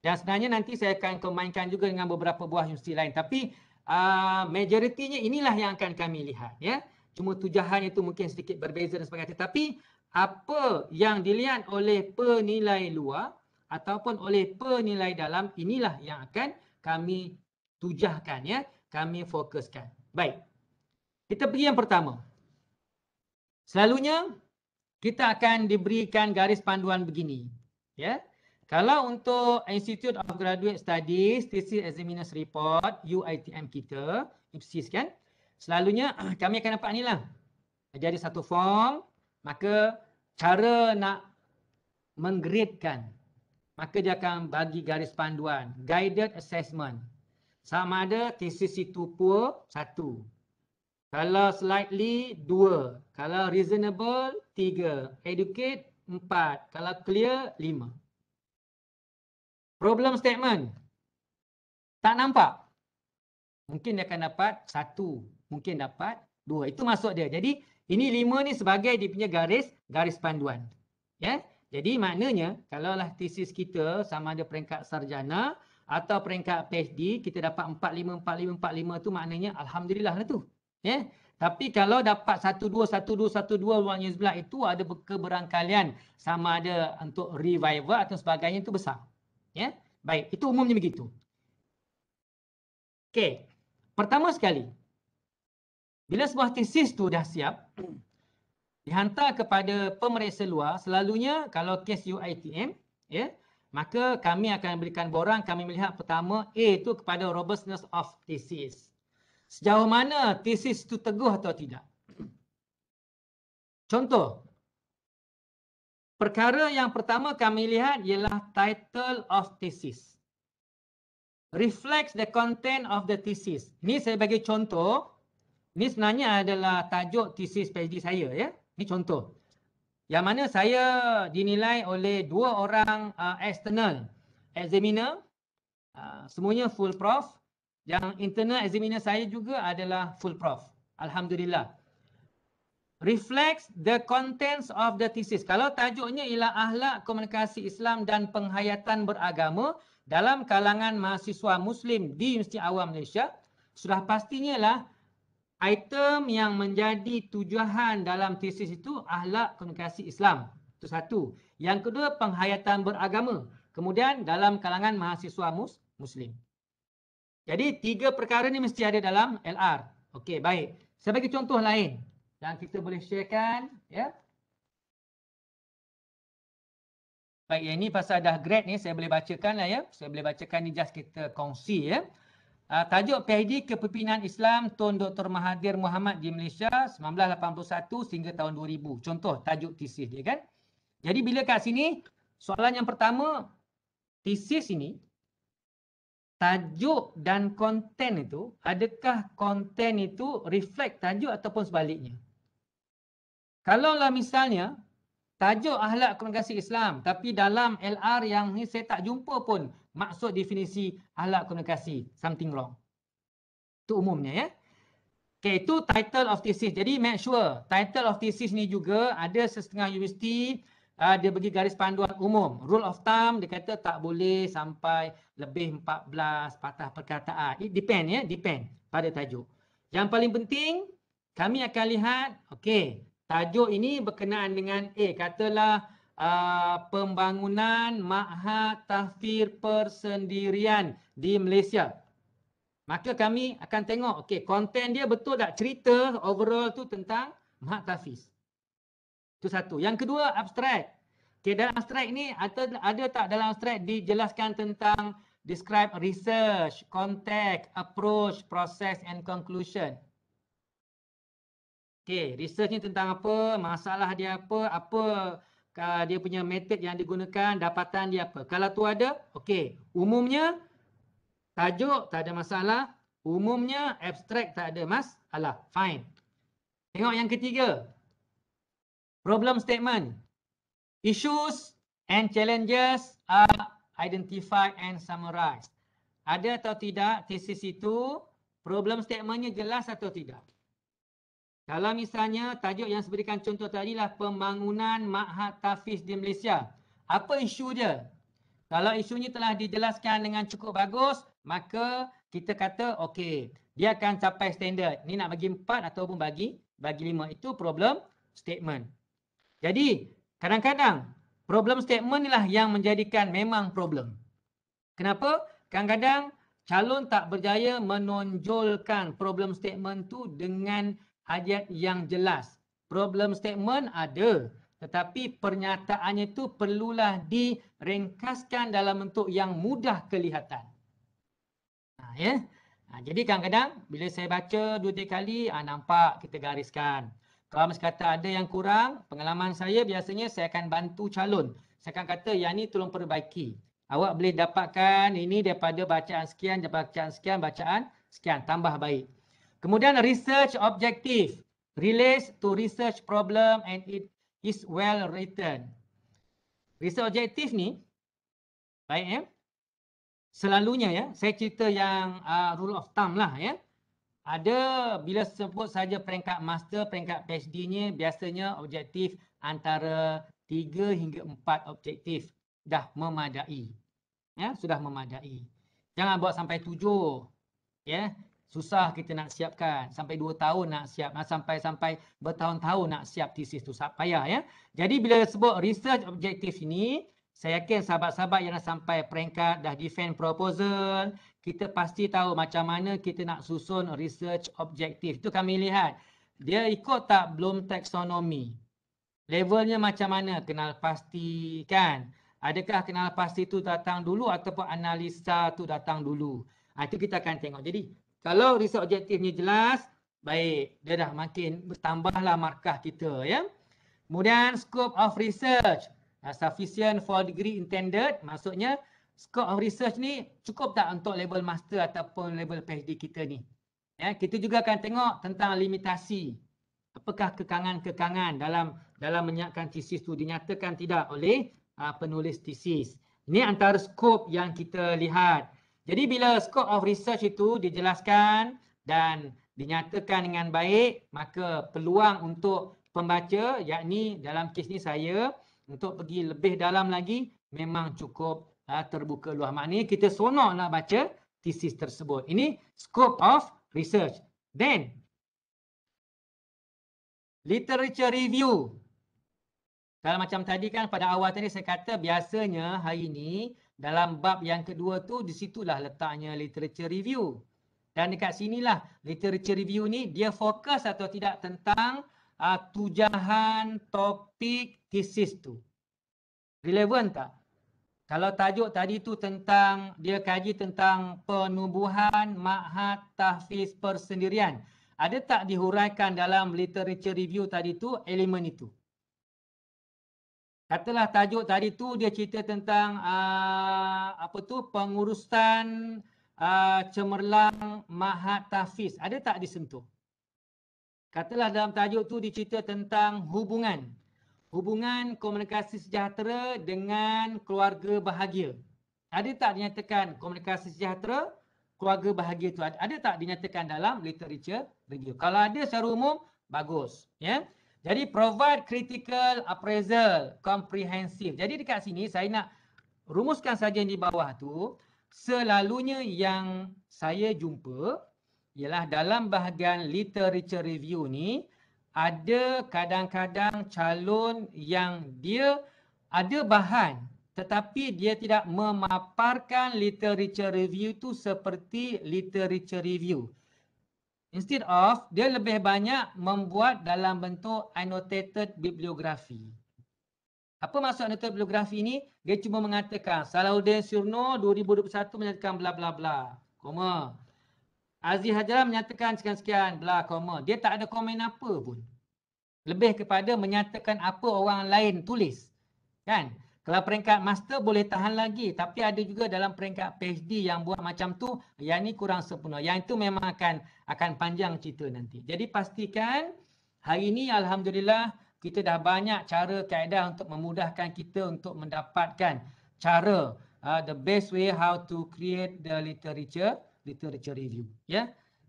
Yang sebenarnya nanti saya akan kemainkan juga dengan beberapa buah universiti lain. Tapi uh, majoritinya inilah yang akan kami lihat. Ya. Cuma tujahannya itu mungkin sedikit berbeza dan sebagainya. Tapi apa yang dilihat oleh penilai luar ataupun oleh penilai dalam inilah yang akan kami tujahkan. Ya. Kami fokuskan. Baik. Kita pergi yang pertama. Selalunya kita akan diberikan garis panduan begini. Ya. Yeah. Kalau untuk Institute of Graduate Studies, Thesis Examiner's Report, UITM kita, IPSIS kan, selalunya kami akan dapat ni lah. Jadi satu form, maka cara nak menggradekan, maka dia akan bagi garis panduan, guided assessment. Sama ada thesis itu poor, satu. Kalau slightly, dua. Kalau reasonable, tiga. Educate, empat. Kalau clear, lima. Problem statement. Tak nampak. Mungkin dia akan dapat satu. Mungkin dapat dua. Itu masuk dia. Jadi ini lima ni sebagai dia punya garis, garis panduan. Ya. Jadi maknanya kalaulah tesis kita sama ada peringkat sarjana atau peringkat PhD kita dapat 45 45 45 tu maknanya alhamdulillah lah tu. Ya. Tapi kalau dapat 1 2 1 2 1 2 itu ada keberangkalian sama ada untuk reviver atau sebagainya itu besar. Ya, baik. Itu umumnya begitu. Okey. Pertama sekali, bila sebuah tesis tu dah siap, dihantar kepada pemeriksa luar, selalunya kalau kes UITM, ya, maka kami akan berikan borang, kami melihat pertama A itu kepada robustness of thesis. Sejauh mana thesis itu teguh atau tidak. Contoh, Perkara yang pertama kami lihat ialah title of thesis. Reflects the content of the thesis. Ini saya bagi contoh. Ini sebenarnya adalah tajuk thesis PhD saya ya. Ini contoh. Yang mana saya dinilai oleh dua orang uh, external examiner. Uh, semuanya full prof. Yang internal examiner saya juga adalah full prof. Alhamdulillah. Reflex the contents of the thesis. Kalau tajuknya ialah ahlak komunikasi Islam dan penghayatan beragama dalam kalangan mahasiswa Muslim di Universiti Awam Malaysia, sudah pastinya lah item yang menjadi tujuan dalam thesis itu ahlak komunikasi Islam. Itu satu. Yang kedua, penghayatan beragama. Kemudian dalam kalangan mahasiswa mus Muslim. Jadi tiga perkara ni mesti ada dalam LR. Okey, baik. Sebagai contoh lain, yang kita boleh sharekan ya baik yang ni pasal dah grad ni saya boleh bacakan lah ya saya boleh bacakan ni just kita kongsi ya Uh, tajuk PhD Kepimpinan Islam Tun Dr. Mahathir Muhammad di Malaysia 1981 sehingga tahun 2000. Contoh tajuk tesis dia kan. Jadi bila kat sini soalan yang pertama tesis ini tajuk dan konten itu adakah konten itu reflect tajuk ataupun sebaliknya? Kalau lah misalnya tajuk ahlak komunikasi Islam tapi dalam LR yang ni saya tak jumpa pun maksud definisi ahlak komunikasi something wrong. Itu umumnya ya. Okay, itu title of thesis. Jadi make sure title of thesis ni juga ada setengah universiti uh, dia bagi garis panduan umum. Rule of thumb dia kata tak boleh sampai lebih 14 patah perkataan. It depend ya, depend pada tajuk. Yang paling penting kami akan lihat, okay, Tajuk ini berkenaan dengan A. Eh, katalah uh, pembangunan ma'had tahfir persendirian di Malaysia. Maka kami akan tengok, okey, konten dia betul tak cerita overall tu tentang ma'had tahfiz. Itu satu. Yang kedua, abstrak. Okey, dalam abstrak ni ada, ada tak dalam abstrak dijelaskan tentang describe research, context approach, process and conclusion. Okay, research ni tentang apa, masalah dia apa, apa uh, dia punya method yang digunakan, dapatan dia apa. Kalau tu ada, okay. Umumnya, tajuk tak ada masalah. Umumnya, abstract tak ada masalah. Fine. Tengok yang ketiga. Problem statement. Issues and challenges are identified and summarized. Ada atau tidak tesis itu, problem statementnya jelas atau tidak? Kalau misalnya tajuk yang saya berikan contoh tadi lah pembangunan Ma'had Tafiz di Malaysia. Apa isu dia? Kalau isunya telah dijelaskan dengan cukup bagus, maka kita kata okey, dia akan capai standard. Ni nak bagi empat ataupun bagi bagi lima. Itu problem statement. Jadi kadang-kadang problem statement inilah yang menjadikan memang problem. Kenapa? Kadang-kadang calon tak berjaya menonjolkan problem statement tu dengan ayat yang jelas. Problem statement ada tetapi pernyataannya itu perlulah diringkaskan dalam bentuk yang mudah kelihatan. Ha, ya. Ha, jadi kadang-kadang bila saya baca dua tiga kali ha, nampak kita gariskan. Kalau mesti kata ada yang kurang, pengalaman saya biasanya saya akan bantu calon. Saya akan kata yang ni tolong perbaiki. Awak boleh dapatkan ini daripada bacaan sekian, daripada bacaan sekian, bacaan sekian. Tambah baik. Kemudian research objective relates to research problem and it is well written. Research objective ni baik ya. Selalunya ya, saya cerita yang uh, rule of thumb lah ya. Ada bila sebut saja peringkat master, peringkat PhD-nya biasanya objektif antara 3 hingga 4 objektif dah memadai. Ya, sudah memadai. Jangan buat sampai 7. Ya. Susah kita nak siapkan sampai dua tahun nak siap nak sampai sampai bertahun-tahun nak siap thesis tu sangat payah ya. Jadi bila sebut research objektif ini, saya yakin sahabat-sahabat yang dah sampai peringkat dah defend proposal, kita pasti tahu macam mana kita nak susun research objektif Itu kami lihat. Dia ikut tak belum taksonomi? Levelnya macam mana? Kenal pasti kan? Adakah kenal pasti tu datang dulu ataupun analisa tu datang dulu? Ha, itu kita akan tengok. Jadi kalau riset objektifnya jelas, baik, dia dah makin bertambahlah markah kita ya. Kemudian scope of research sufficient for degree intended maksudnya scope of research ni cukup tak untuk label master ataupun label PhD kita ni. Ya, kita juga akan tengok tentang limitasi. Apakah kekangan-kekangan dalam dalam menyiapkan thesis tu dinyatakan tidak oleh uh, penulis thesis. Ini antara scope yang kita lihat. Jadi bila scope of research itu dijelaskan dan dinyatakan dengan baik, maka peluang untuk pembaca, yakni dalam kes ni saya, untuk pergi lebih dalam lagi memang cukup uh, terbuka luas. Maknanya kita senang nak baca thesis tersebut. Ini scope of research. Then, literature review. Kalau macam tadi kan pada awal tadi saya kata biasanya hari ini dalam bab yang kedua tu di situlah letaknya literature review dan dekat sinilah literature review ni dia fokus atau tidak tentang uh, tujahan topik thesis tu relevan tak kalau tajuk tadi tu tentang dia kaji tentang penubuhan makhat tahfiz persendirian ada tak dihuraikan dalam literature review tadi tu elemen itu Katalah tajuk tadi tu dia cerita tentang uh, apa tu pengurusan uh, cemerlang mahat tahfiz. Ada tak disentuh? Katalah dalam tajuk tu dia tentang hubungan. Hubungan komunikasi sejahtera dengan keluarga bahagia. Ada tak dinyatakan komunikasi sejahtera, keluarga bahagia tu ada, ada tak dinyatakan dalam literature review? Kalau ada secara umum, bagus. Ya. Yeah? Jadi provide critical appraisal comprehensive. Jadi dekat sini saya nak rumuskan saja di bawah tu selalunya yang saya jumpa ialah dalam bahagian literature review ni ada kadang-kadang calon yang dia ada bahan tetapi dia tidak memaparkan literature review tu seperti literature review instead of dia lebih banyak membuat dalam bentuk annotated bibliografi. Apa maksud annotated bibliografi ni? Dia cuma mengatakan Salahuddin Surno 2021 menyatakan bla bla bla, koma. Aziz Hajar menyatakan sekian-sekian, bla koma. Dia tak ada komen apa pun. Lebih kepada menyatakan apa orang lain tulis. Kan? Kalau peringkat master boleh tahan lagi tapi ada juga dalam peringkat PhD yang buat macam tu yang ni kurang sempurna. Yang itu memang akan akan panjang cerita nanti. Jadi pastikan hari ini, alhamdulillah kita dah banyak cara kaedah untuk memudahkan kita untuk mendapatkan cara uh, the best way how to create the literature literature review ya. Yeah?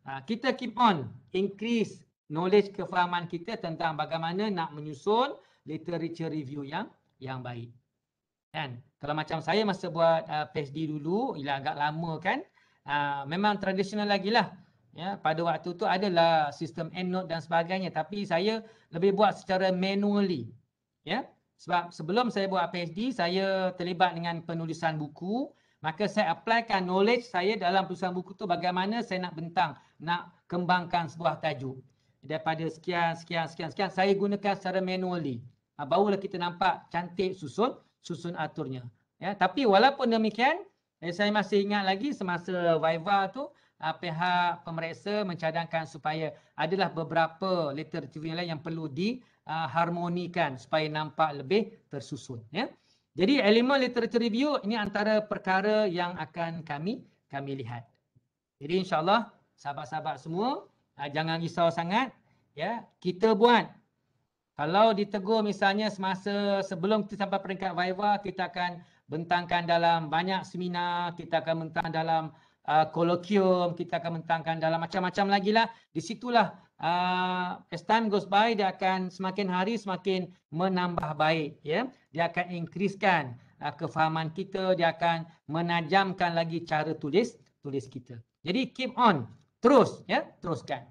Uh, kita keep on increase knowledge kefahaman kita tentang bagaimana nak menyusun literature review yang yang baik. Kan? Kalau macam saya masa buat uh, PhD dulu, ialah agak lama kan. Uh, memang tradisional lagi lah. Ya, pada waktu tu adalah sistem EndNote dan sebagainya. Tapi saya lebih buat secara manually. Ya? Sebab sebelum saya buat PhD, saya terlibat dengan penulisan buku. Maka saya applykan knowledge saya dalam penulisan buku tu bagaimana saya nak bentang, nak kembangkan sebuah tajuk. Daripada sekian, sekian, sekian, sekian, saya gunakan secara manually. Ha, barulah kita nampak cantik susun susun aturnya. Ya, tapi walaupun demikian, eh, saya masih ingat lagi semasa Viva tu uh, pihak pemeriksa mencadangkan supaya adalah beberapa letter TVL yang perlu diharmonikan uh, supaya nampak lebih tersusun. Ya. Jadi elemen literatur review ini antara perkara yang akan kami kami lihat. Jadi insyaAllah sahabat-sahabat semua ah, jangan risau sangat. Ya, kita buat kalau ditegur misalnya semasa sebelum kita sampai peringkat Viva, kita akan bentangkan dalam banyak seminar, kita akan bentangkan dalam kolokium, uh, kita akan bentangkan dalam macam-macam lagi lah. Di situlah uh, as time goes by, dia akan semakin hari semakin menambah baik. ya. Yeah? Dia akan increasekan uh, kefahaman kita, dia akan menajamkan lagi cara tulis tulis kita. Jadi keep on, terus, ya, yeah? teruskan.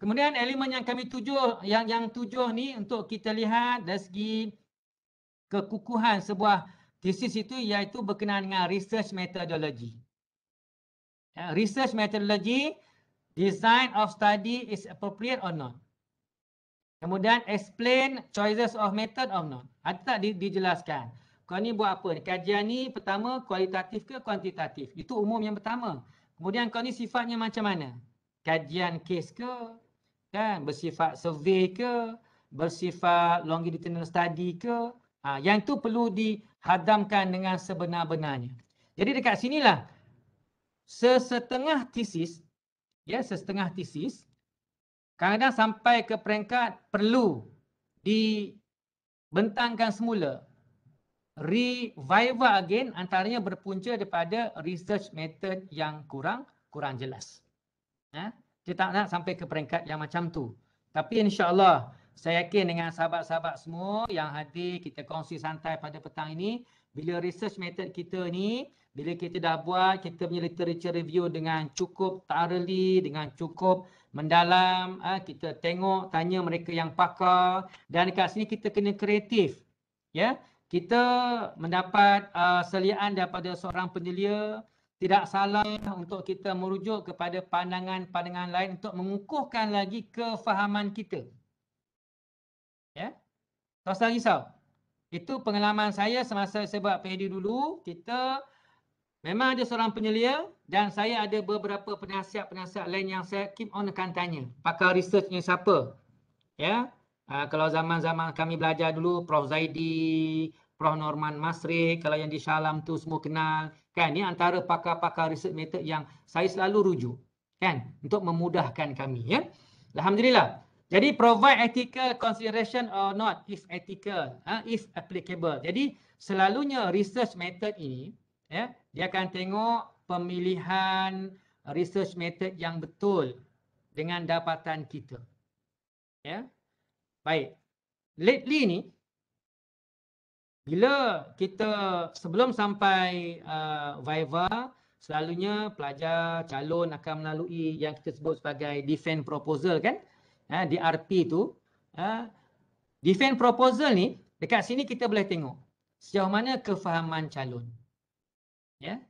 Kemudian elemen yang kami tuju, yang yang tuju ni untuk kita lihat dari segi kekukuhan sebuah thesis itu iaitu berkenaan dengan research methodology. Ya, research methodology, design of study is appropriate or not. Kemudian explain choices of method or not. Ada tak dijelaskan? Kau ni buat apa? Kajian ni pertama kualitatif ke kuantitatif? Itu umum yang pertama. Kemudian kau ni sifatnya macam mana? Kajian kes ke? kan bersifat survey ke bersifat longitudinal study ke ha, yang tu perlu dihadamkan dengan sebenar-benarnya jadi dekat sinilah sesetengah tesis ya sesetengah tesis kadang-kadang sampai ke peringkat perlu dibentangkan semula revival again antaranya berpunca daripada research method yang kurang kurang jelas ha? Kita tak nak sampai ke peringkat yang macam tu. Tapi insyaAllah saya yakin dengan sahabat-sahabat semua yang hadir kita kongsi santai pada petang ini. Bila research method kita ni, bila kita dah buat, kita punya literature review dengan cukup thoroughly, dengan cukup mendalam. Ah, kita tengok, tanya mereka yang pakar. Dan dekat sini kita kena kreatif. Ya, kita mendapat uh, seliaan daripada seorang penyelia tidak salah untuk kita merujuk kepada pandangan-pandangan lain untuk mengukuhkan lagi kefahaman kita. Ya. Tak usah risau. Itu pengalaman saya semasa saya buat PhD dulu. Kita memang ada seorang penyelia dan saya ada beberapa penasihat-penasihat lain yang saya keep on akan tanya. Pakar researchnya siapa? Ya. Uh, kalau zaman-zaman kami belajar dulu, Prof. Zaidi, Prof. Norman Masri, kalau yang di Shalam tu semua kenal. Kan ni antara pakar-pakar research method yang saya selalu rujuk kan untuk memudahkan kami ya. Alhamdulillah. Jadi provide ethical consideration or not if ethical, ha, if applicable. Jadi selalunya research method ini ya, dia akan tengok pemilihan research method yang betul dengan dapatan kita. Ya. Baik. Lately ni bila kita sebelum sampai uh, Viva, selalunya pelajar calon akan melalui yang kita sebut sebagai defend proposal kan? Uh, eh, DRP tu. Uh, defend proposal ni, dekat sini kita boleh tengok sejauh mana kefahaman calon. Ya, yeah?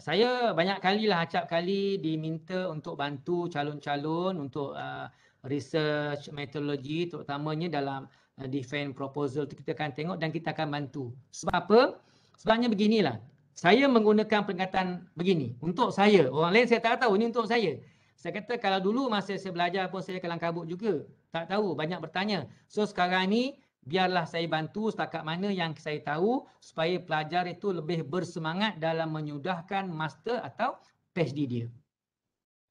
Saya banyak kali lah, acap kali diminta untuk bantu calon-calon untuk uh, research metodologi terutamanya dalam Uh, defend proposal tu kita akan tengok dan kita akan bantu. Sebab apa? Sebabnya beginilah. Saya menggunakan perkataan begini. Untuk saya. Orang lain saya tak tahu. Ini untuk saya. Saya kata kalau dulu masa saya belajar pun saya kelang kabut juga. Tak tahu. Banyak bertanya. So sekarang ni biarlah saya bantu setakat mana yang saya tahu supaya pelajar itu lebih bersemangat dalam menyudahkan master atau PhD dia.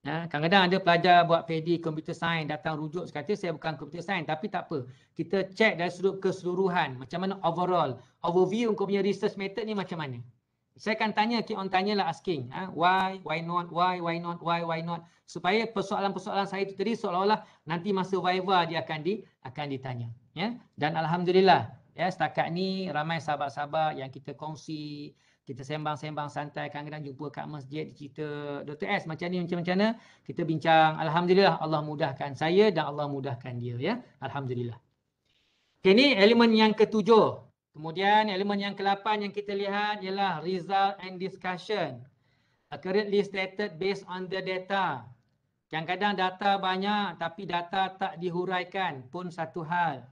Ha, kadang-kadang ada pelajar buat PhD computer science datang rujuk kata saya bukan computer science tapi tak apa. Kita check dari sudut keseluruhan macam mana overall, overview untuk punya research method ni macam mana. Saya akan tanya, keep on lah asking. Ha. why, why not, why, why not, why, why not. Supaya persoalan-persoalan saya itu tadi seolah-olah nanti masa Viva dia akan di akan ditanya. Ya. Dan Alhamdulillah ya, setakat ni ramai sahabat-sahabat yang kita kongsi, kita sembang-sembang santai kadang-kadang jumpa kat masjid cerita Dr. S macam ni macam macam kita bincang alhamdulillah Allah mudahkan saya dan Allah mudahkan dia ya alhamdulillah okay, ni elemen yang ketujuh kemudian elemen yang kelapan yang kita lihat ialah result and discussion accurately stated based on the data Yang kadang data banyak tapi data tak dihuraikan pun satu hal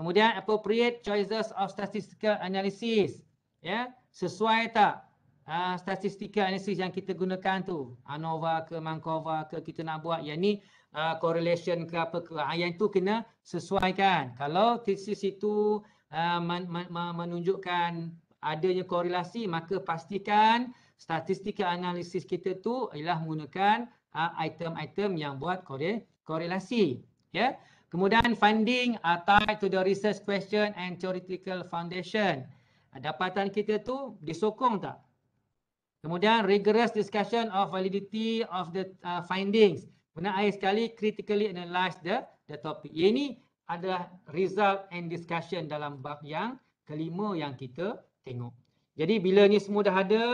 kemudian appropriate choices of statistical analysis ya yeah? sesuai tak uh, ha, statistika analisis yang kita gunakan tu ANOVA ke MANKOVA ke kita nak buat yang ni uh, correlation ke apa ke uh, yang tu kena sesuaikan kalau thesis itu uh, menunjukkan adanya korelasi maka pastikan statistika analisis kita tu ialah menggunakan item-item uh, yang buat kore- korelasi ya yeah? kemudian finding uh, tied to the research question and theoretical foundation dapatan kita tu disokong tak? Kemudian rigorous discussion of validity of the uh, findings. Benar-benar sekali critically analyze the the topic. Ia ini adalah result and discussion dalam bab yang kelima yang kita tengok. Jadi bila ni semua dah ada,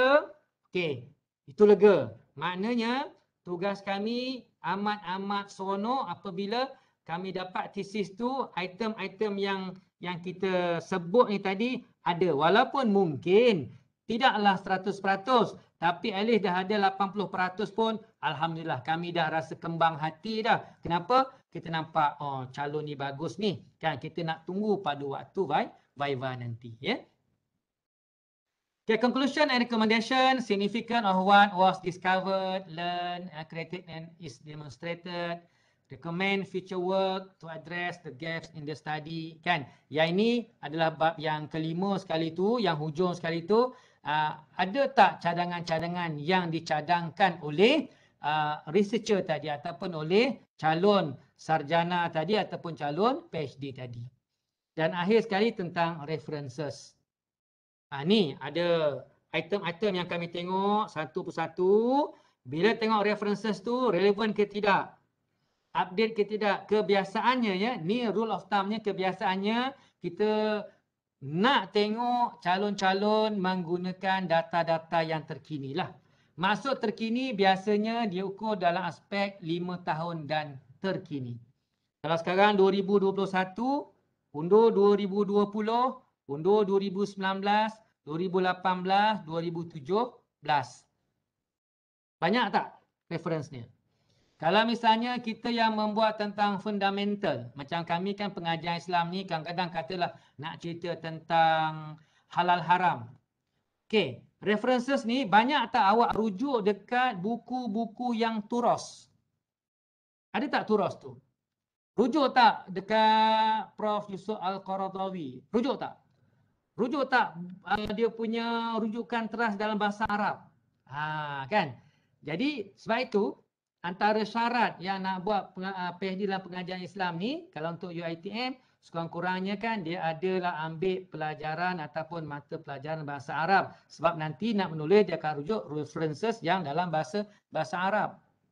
okay, itu lega. Maknanya tugas kami amat-amat seronok apabila kami dapat thesis tu, item-item yang yang kita sebut ni tadi ada walaupun mungkin tidaklah 100% tapi at dah ada 80% pun alhamdulillah kami dah rasa kembang hati dah kenapa kita nampak oh calon ni bagus ni kan kita nak tunggu pada waktu by viva nanti ya Okay, conclusion and recommendation significant of what was discovered, learned, created and is demonstrated recommend future work to address the gaps in the study kan yang ini adalah bab yang kelima sekali tu yang hujung sekali tu uh, ada tak cadangan-cadangan yang dicadangkan oleh uh, researcher tadi ataupun oleh calon sarjana tadi ataupun calon PhD tadi dan akhir sekali tentang references uh, ni ada item-item yang kami tengok satu persatu bila tengok references tu relevan ke tidak update ke tidak kebiasaannya ya ni rule of thumbnya kebiasaannya kita nak tengok calon-calon menggunakan data-data yang terkini lah. masuk terkini biasanya dia ukur dalam aspek 5 tahun dan terkini. Kalau sekarang 2021, undur 2020, undur 2019, 2018, 2017. Banyak tak preference referensinya? Kalau misalnya kita yang membuat tentang fundamental, macam kami kan pengajar Islam ni kadang-kadang katalah nak cerita tentang halal haram. Okay, references ni banyak tak awak rujuk dekat buku-buku yang turos? Ada tak turos tu? Rujuk tak dekat Prof. Yusuf Al-Qaradawi? Rujuk tak? Rujuk tak uh, dia punya rujukan teras dalam bahasa Arab? Ha, kan? Jadi sebab itu antara syarat yang nak buat ah, PhD dalam pengajian Islam ni kalau untuk UiTM sekurang-kurangnya kan dia adalah ambil pelajaran ataupun mata pelajaran bahasa Arab sebab nanti nak menulis dia akan rujuk references yang dalam bahasa bahasa Arab.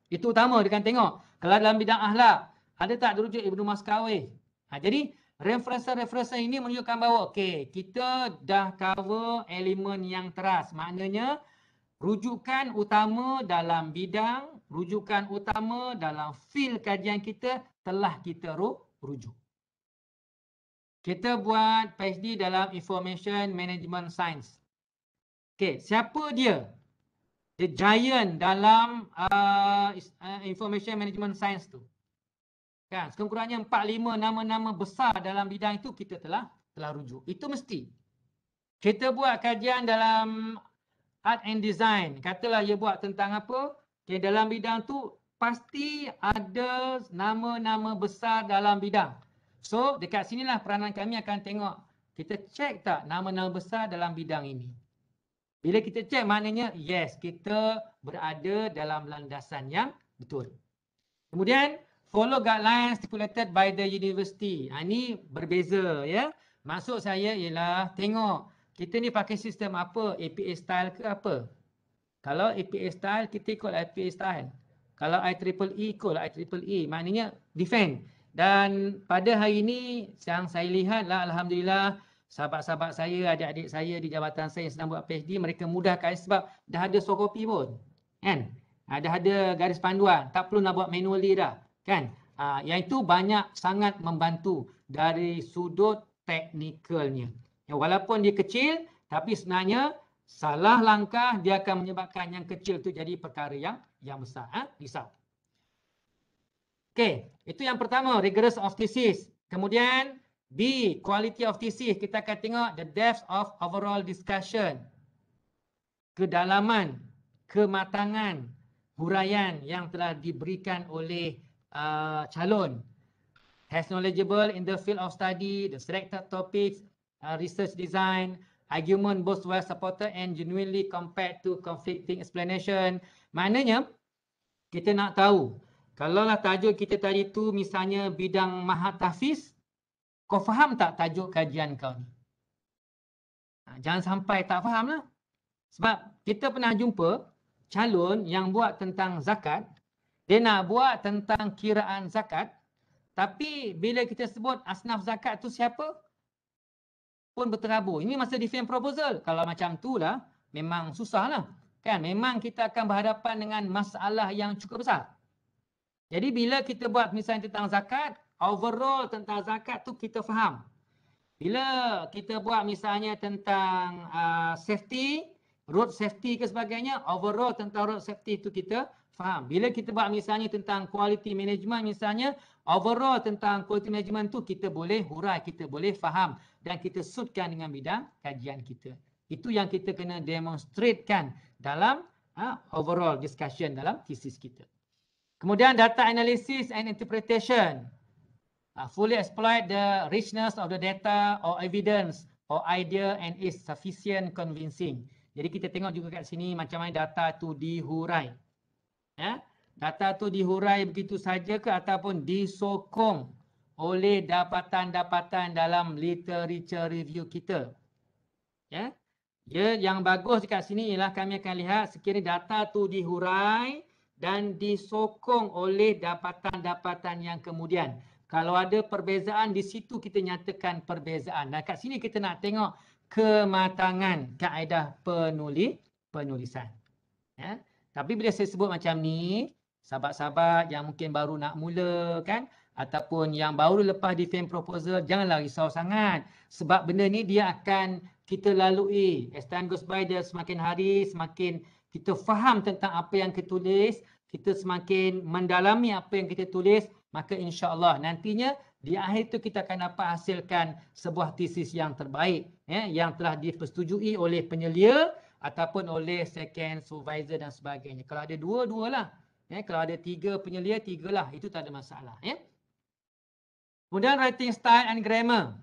Itu utama dia akan tengok. Kalau dalam bidang akhlak ada tak rujuk Ibn Maskawi? Ha, jadi referensi-referensi ini menunjukkan bahawa okay, kita dah cover elemen yang teras. Maknanya rujukan utama dalam bidang rujukan utama dalam fil kajian kita telah kita rujuk. Kita buat PhD dalam Information Management Science. Okay, siapa dia? The giant dalam uh, uh, Information Management Science tu. Kan, sekurang-kurangnya 4 5 nama-nama besar dalam bidang itu kita telah telah rujuk. Itu mesti. Kita buat kajian dalam art and design. Katalah ia buat tentang apa? Okay, dalam bidang tu pasti ada nama-nama besar dalam bidang. So dekat sinilah peranan kami akan tengok kita check tak nama-nama besar dalam bidang ini. Bila kita check maknanya yes kita berada dalam landasan yang betul. Kemudian follow guidelines stipulated by the university. Ha, ini berbeza ya. Maksud saya ialah tengok kita ni pakai sistem apa? APA style ke apa? Kalau APA style, kita ikut APA style. Kalau IEEE, e, ikut lah IEEE. E. Maknanya defend. Dan pada hari ini, yang saya lihat lah, Alhamdulillah, sahabat-sahabat saya, adik-adik saya di jabatan saya yang sedang buat PhD, mereka mudahkan sebab dah ada sokopi pun. Kan? Ah, dah ada garis panduan. Tak perlu nak buat manually dah. Kan? Uh, yang itu banyak sangat membantu dari sudut teknikalnya. Ya, walaupun dia kecil, tapi sebenarnya salah langkah dia akan menyebabkan yang kecil itu jadi perkara yang yang besar. Ha? Risau. Okey, itu yang pertama, rigorous of thesis. Kemudian B, quality of thesis. Kita akan tengok the depth of overall discussion. Kedalaman, kematangan, huraian yang telah diberikan oleh uh, calon. Has knowledgeable in the field of study, the selected topics Uh, research design, argument both well supported and genuinely compared to conflicting explanation. Maknanya, kita nak tahu, kalaulah tajuk kita tadi tu misalnya bidang mahatafis, kau faham tak tajuk kajian kau ni? Ha, jangan sampai tak faham lah. Sebab kita pernah jumpa calon yang buat tentang zakat, dia nak buat tentang kiraan zakat, tapi bila kita sebut asnaf zakat tu siapa? pun berterabur. Ini masa defend proposal. Kalau macam tu lah memang susah lah. Kan? Memang kita akan berhadapan dengan masalah yang cukup besar. Jadi bila kita buat misalnya tentang zakat, overall tentang zakat tu kita faham. Bila kita buat misalnya tentang uh, safety, road safety ke sebagainya, overall tentang road safety tu kita Faham? Bila kita buat misalnya tentang quality management misalnya, overall tentang quality management tu kita boleh hurai, kita boleh faham dan kita suitkan dengan bidang kajian kita. Itu yang kita kena demonstratekan dalam ha, overall discussion dalam thesis kita. Kemudian data analysis and interpretation. Uh, fully exploit the richness of the data or evidence or idea and is sufficient convincing. Jadi kita tengok juga kat sini macam mana data tu dihurai ya, data tu dihurai begitu saja ke ataupun disokong oleh dapatan-dapatan dalam literature review kita. Ya. Ya, yang bagus dekat sini ialah kami akan lihat sekiranya data tu dihurai dan disokong oleh dapatan-dapatan yang kemudian. Kalau ada perbezaan di situ kita nyatakan perbezaan. Dan kat sini kita nak tengok kematangan kaedah penulis penulisan. Ya. Tapi bila saya sebut macam ni, sahabat-sahabat yang mungkin baru nak mula kan ataupun yang baru lepas defend proposal, janganlah risau sangat. Sebab benda ni dia akan kita lalui. As time goes by, dia semakin hari, semakin kita faham tentang apa yang kita tulis, kita semakin mendalami apa yang kita tulis, maka insya Allah nantinya di akhir tu kita akan dapat hasilkan sebuah tesis yang terbaik ya, yang telah dipersetujui oleh penyelia ataupun oleh second supervisor dan sebagainya. Kalau ada dua, dua lah. Eh, kalau ada tiga penyelia, tiga lah. Itu tak ada masalah. Eh? Kemudian writing style and grammar.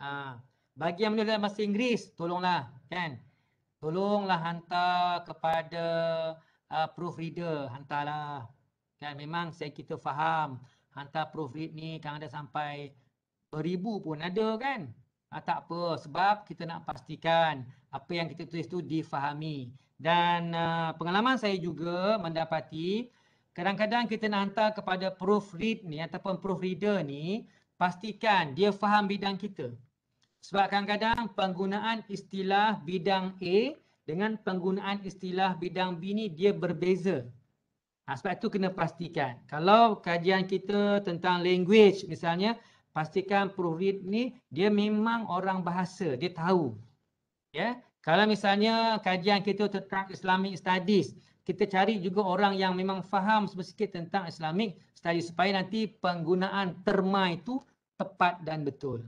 Ha. Bagi yang menulis dalam bahasa Inggeris, tolonglah. Kan? Tolonglah hantar kepada uh, proofreader. Hantarlah. Kan? Memang saya kita faham. Hantar proofread ni kadang ada sampai beribu pun ada kan. Ha, tak apa. Sebab kita nak pastikan apa yang kita tulis tu difahami. Dan uh, pengalaman saya juga mendapati kadang-kadang kita nak hantar kepada proofread ni ataupun proofreader ni pastikan dia faham bidang kita. Sebab kadang-kadang penggunaan istilah bidang A dengan penggunaan istilah bidang B ni dia berbeza. Ha, sebab itu kena pastikan. Kalau kajian kita tentang language misalnya, pastikan proofread ni dia memang orang bahasa, dia tahu Ya, kalau misalnya kajian kita tentang Islamic Studies, kita cari juga orang yang memang faham sedikit tentang Islamic Studies supaya nanti penggunaan terma itu tepat dan betul.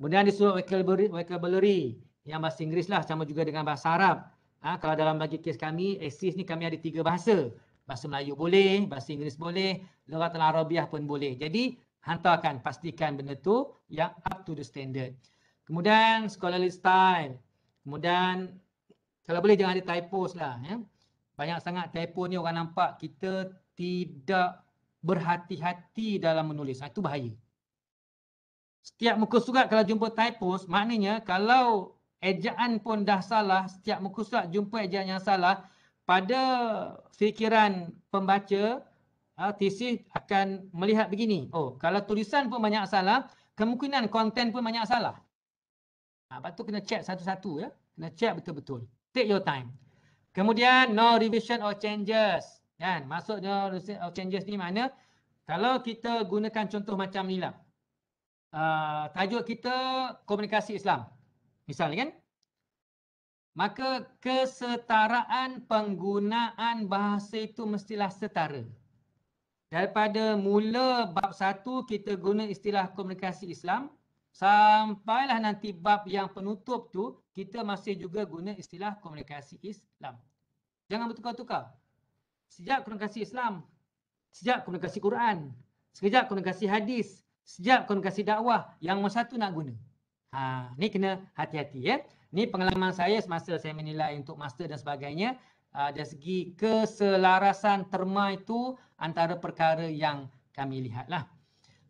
Kemudian disebut vocabulary, vocabulary yang bahasa Inggeris lah sama juga dengan bahasa Arab. Ha, kalau dalam bagi kes kami, ASIS ni kami ada tiga bahasa. Bahasa Melayu boleh, bahasa Inggeris boleh, Lurah Tanah Arabiah pun boleh. Jadi hantarkan, pastikan benda tu yang up to the standard. Kemudian scholarly style. Kemudian kalau boleh jangan ada typos lah ya. Banyak sangat typo ni orang nampak kita tidak berhati-hati dalam menulis. Ha, itu bahaya. Setiap muka surat kalau jumpa typos, maknanya kalau ejaan pun dah salah, setiap muka surat jumpa ejaan yang salah, pada fikiran pembaca, ha, tesis akan melihat begini. Oh, kalau tulisan pun banyak salah, kemungkinan konten pun banyak salah. Ha, lepas tu kena check satu-satu ya. Kena check betul-betul. Take your time. Kemudian no revision or changes. Kan? Masuk no revision or changes ni mana? Kalau kita gunakan contoh macam ni lah. Uh, tajuk kita komunikasi Islam. Misalnya kan? Maka kesetaraan penggunaan bahasa itu mestilah setara. Daripada mula bab satu kita guna istilah komunikasi Islam Sampailah nanti bab yang penutup tu kita masih juga guna istilah komunikasi Islam. Jangan bertukar-tukar. Sejak komunikasi Islam, sejak komunikasi Quran, sejak komunikasi hadis, sejak komunikasi dakwah yang mana satu nak guna. Ha, ni kena hati-hati ya. Ni pengalaman saya semasa saya menilai untuk master dan sebagainya. Uh, dari segi keselarasan terma itu antara perkara yang kami lihatlah.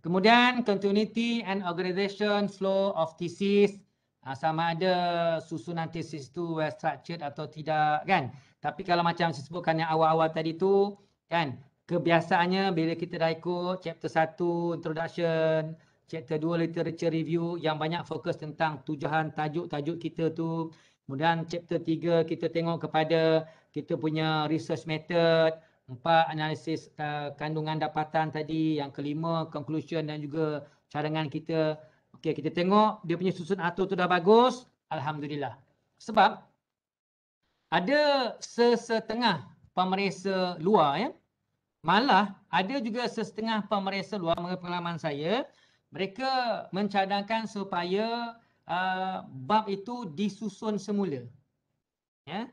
Kemudian continuity and organization flow of thesis ah, sama ada susunan thesis tu well structured atau tidak kan. Tapi kalau macam saya sebutkan yang awal-awal tadi tu kan kebiasaannya bila kita dah ikut chapter 1 introduction, chapter 2 literature review yang banyak fokus tentang tujuan tajuk-tajuk kita tu. Kemudian chapter 3 kita tengok kepada kita punya research method, empat analisis uh, kandungan dapatan tadi, yang kelima conclusion dan juga cadangan kita. Okey, kita tengok dia punya susun atur tu dah bagus. Alhamdulillah. Sebab ada sesetengah pemeriksa luar ya. Malah ada juga sesetengah pemeriksa luar menurut pengalaman saya, mereka mencadangkan supaya uh, bab itu disusun semula. Ya. Yeah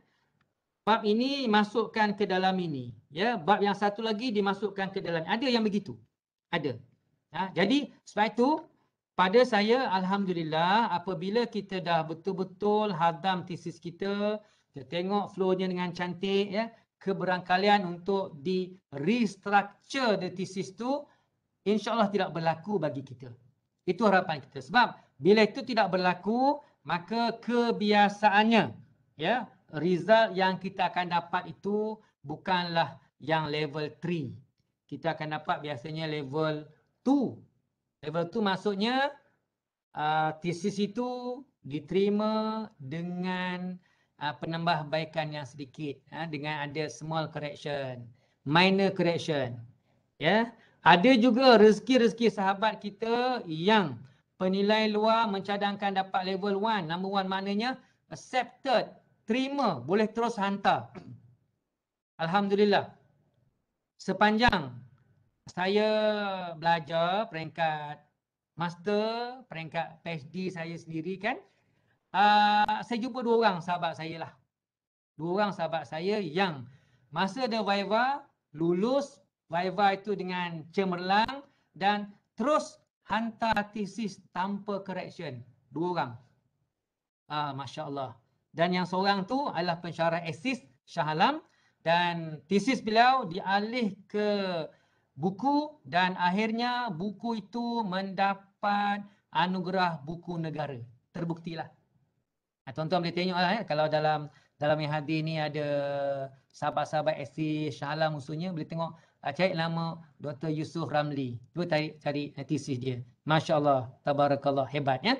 bab ini masukkan ke dalam ini. Ya, bab yang satu lagi dimasukkan ke dalam. Ada yang begitu. Ada. Ya, jadi sebab itu pada saya alhamdulillah apabila kita dah betul-betul hadam tesis kita, kita tengok flownya dengan cantik ya, keberangkalian untuk di restructure the thesis tu insyaallah tidak berlaku bagi kita. Itu harapan kita. Sebab bila itu tidak berlaku, maka kebiasaannya ya result yang kita akan dapat itu bukanlah yang level 3. Kita akan dapat biasanya level 2. Level 2 maksudnya uh, thesis itu diterima dengan uh, penambahbaikan yang sedikit. Uh, dengan ada small correction, minor correction. Ya, yeah. Ada juga rezeki-rezeki sahabat kita yang penilai luar mencadangkan dapat level 1. Number 1 maknanya accepted terima boleh terus hantar. Alhamdulillah. Sepanjang saya belajar peringkat master, peringkat PhD saya sendiri kan, uh, saya jumpa dua orang sahabat saya lah. Dua orang sahabat saya yang masa dia Viva lulus Viva itu dengan cemerlang dan terus hantar tesis tanpa correction. Dua orang. Ah, uh, Masya Allah dan yang seorang tu adalah pensyarah esis Shah Alam dan tesis beliau dialih ke buku dan akhirnya buku itu mendapat anugerah buku negara. Terbuktilah. Ha, tuan-tuan boleh tengok lah, eh. kalau dalam dalam yang hadir ni ada sahabat-sahabat esis Shah Alam musuhnya boleh tengok uh, cari nama Dr. Yusuf Ramli. Cuba cari, cari eh, tesis dia. Masya Allah, tabarakallah, hebat ya.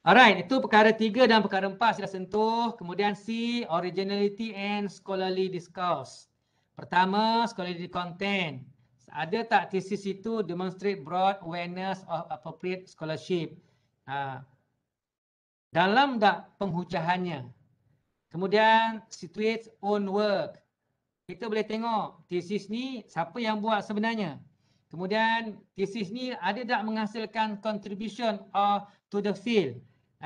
Alright, itu perkara tiga dan perkara empat sudah sentuh. Kemudian C, originality and scholarly discourse. Pertama, scholarly content. Ada tak thesis itu demonstrate broad awareness of appropriate scholarship? Ha. Dalam tak penghujahannya? Kemudian, situate own work. Kita boleh tengok thesis ni siapa yang buat sebenarnya? Kemudian, thesis ni ada tak menghasilkan contribution of, to the field?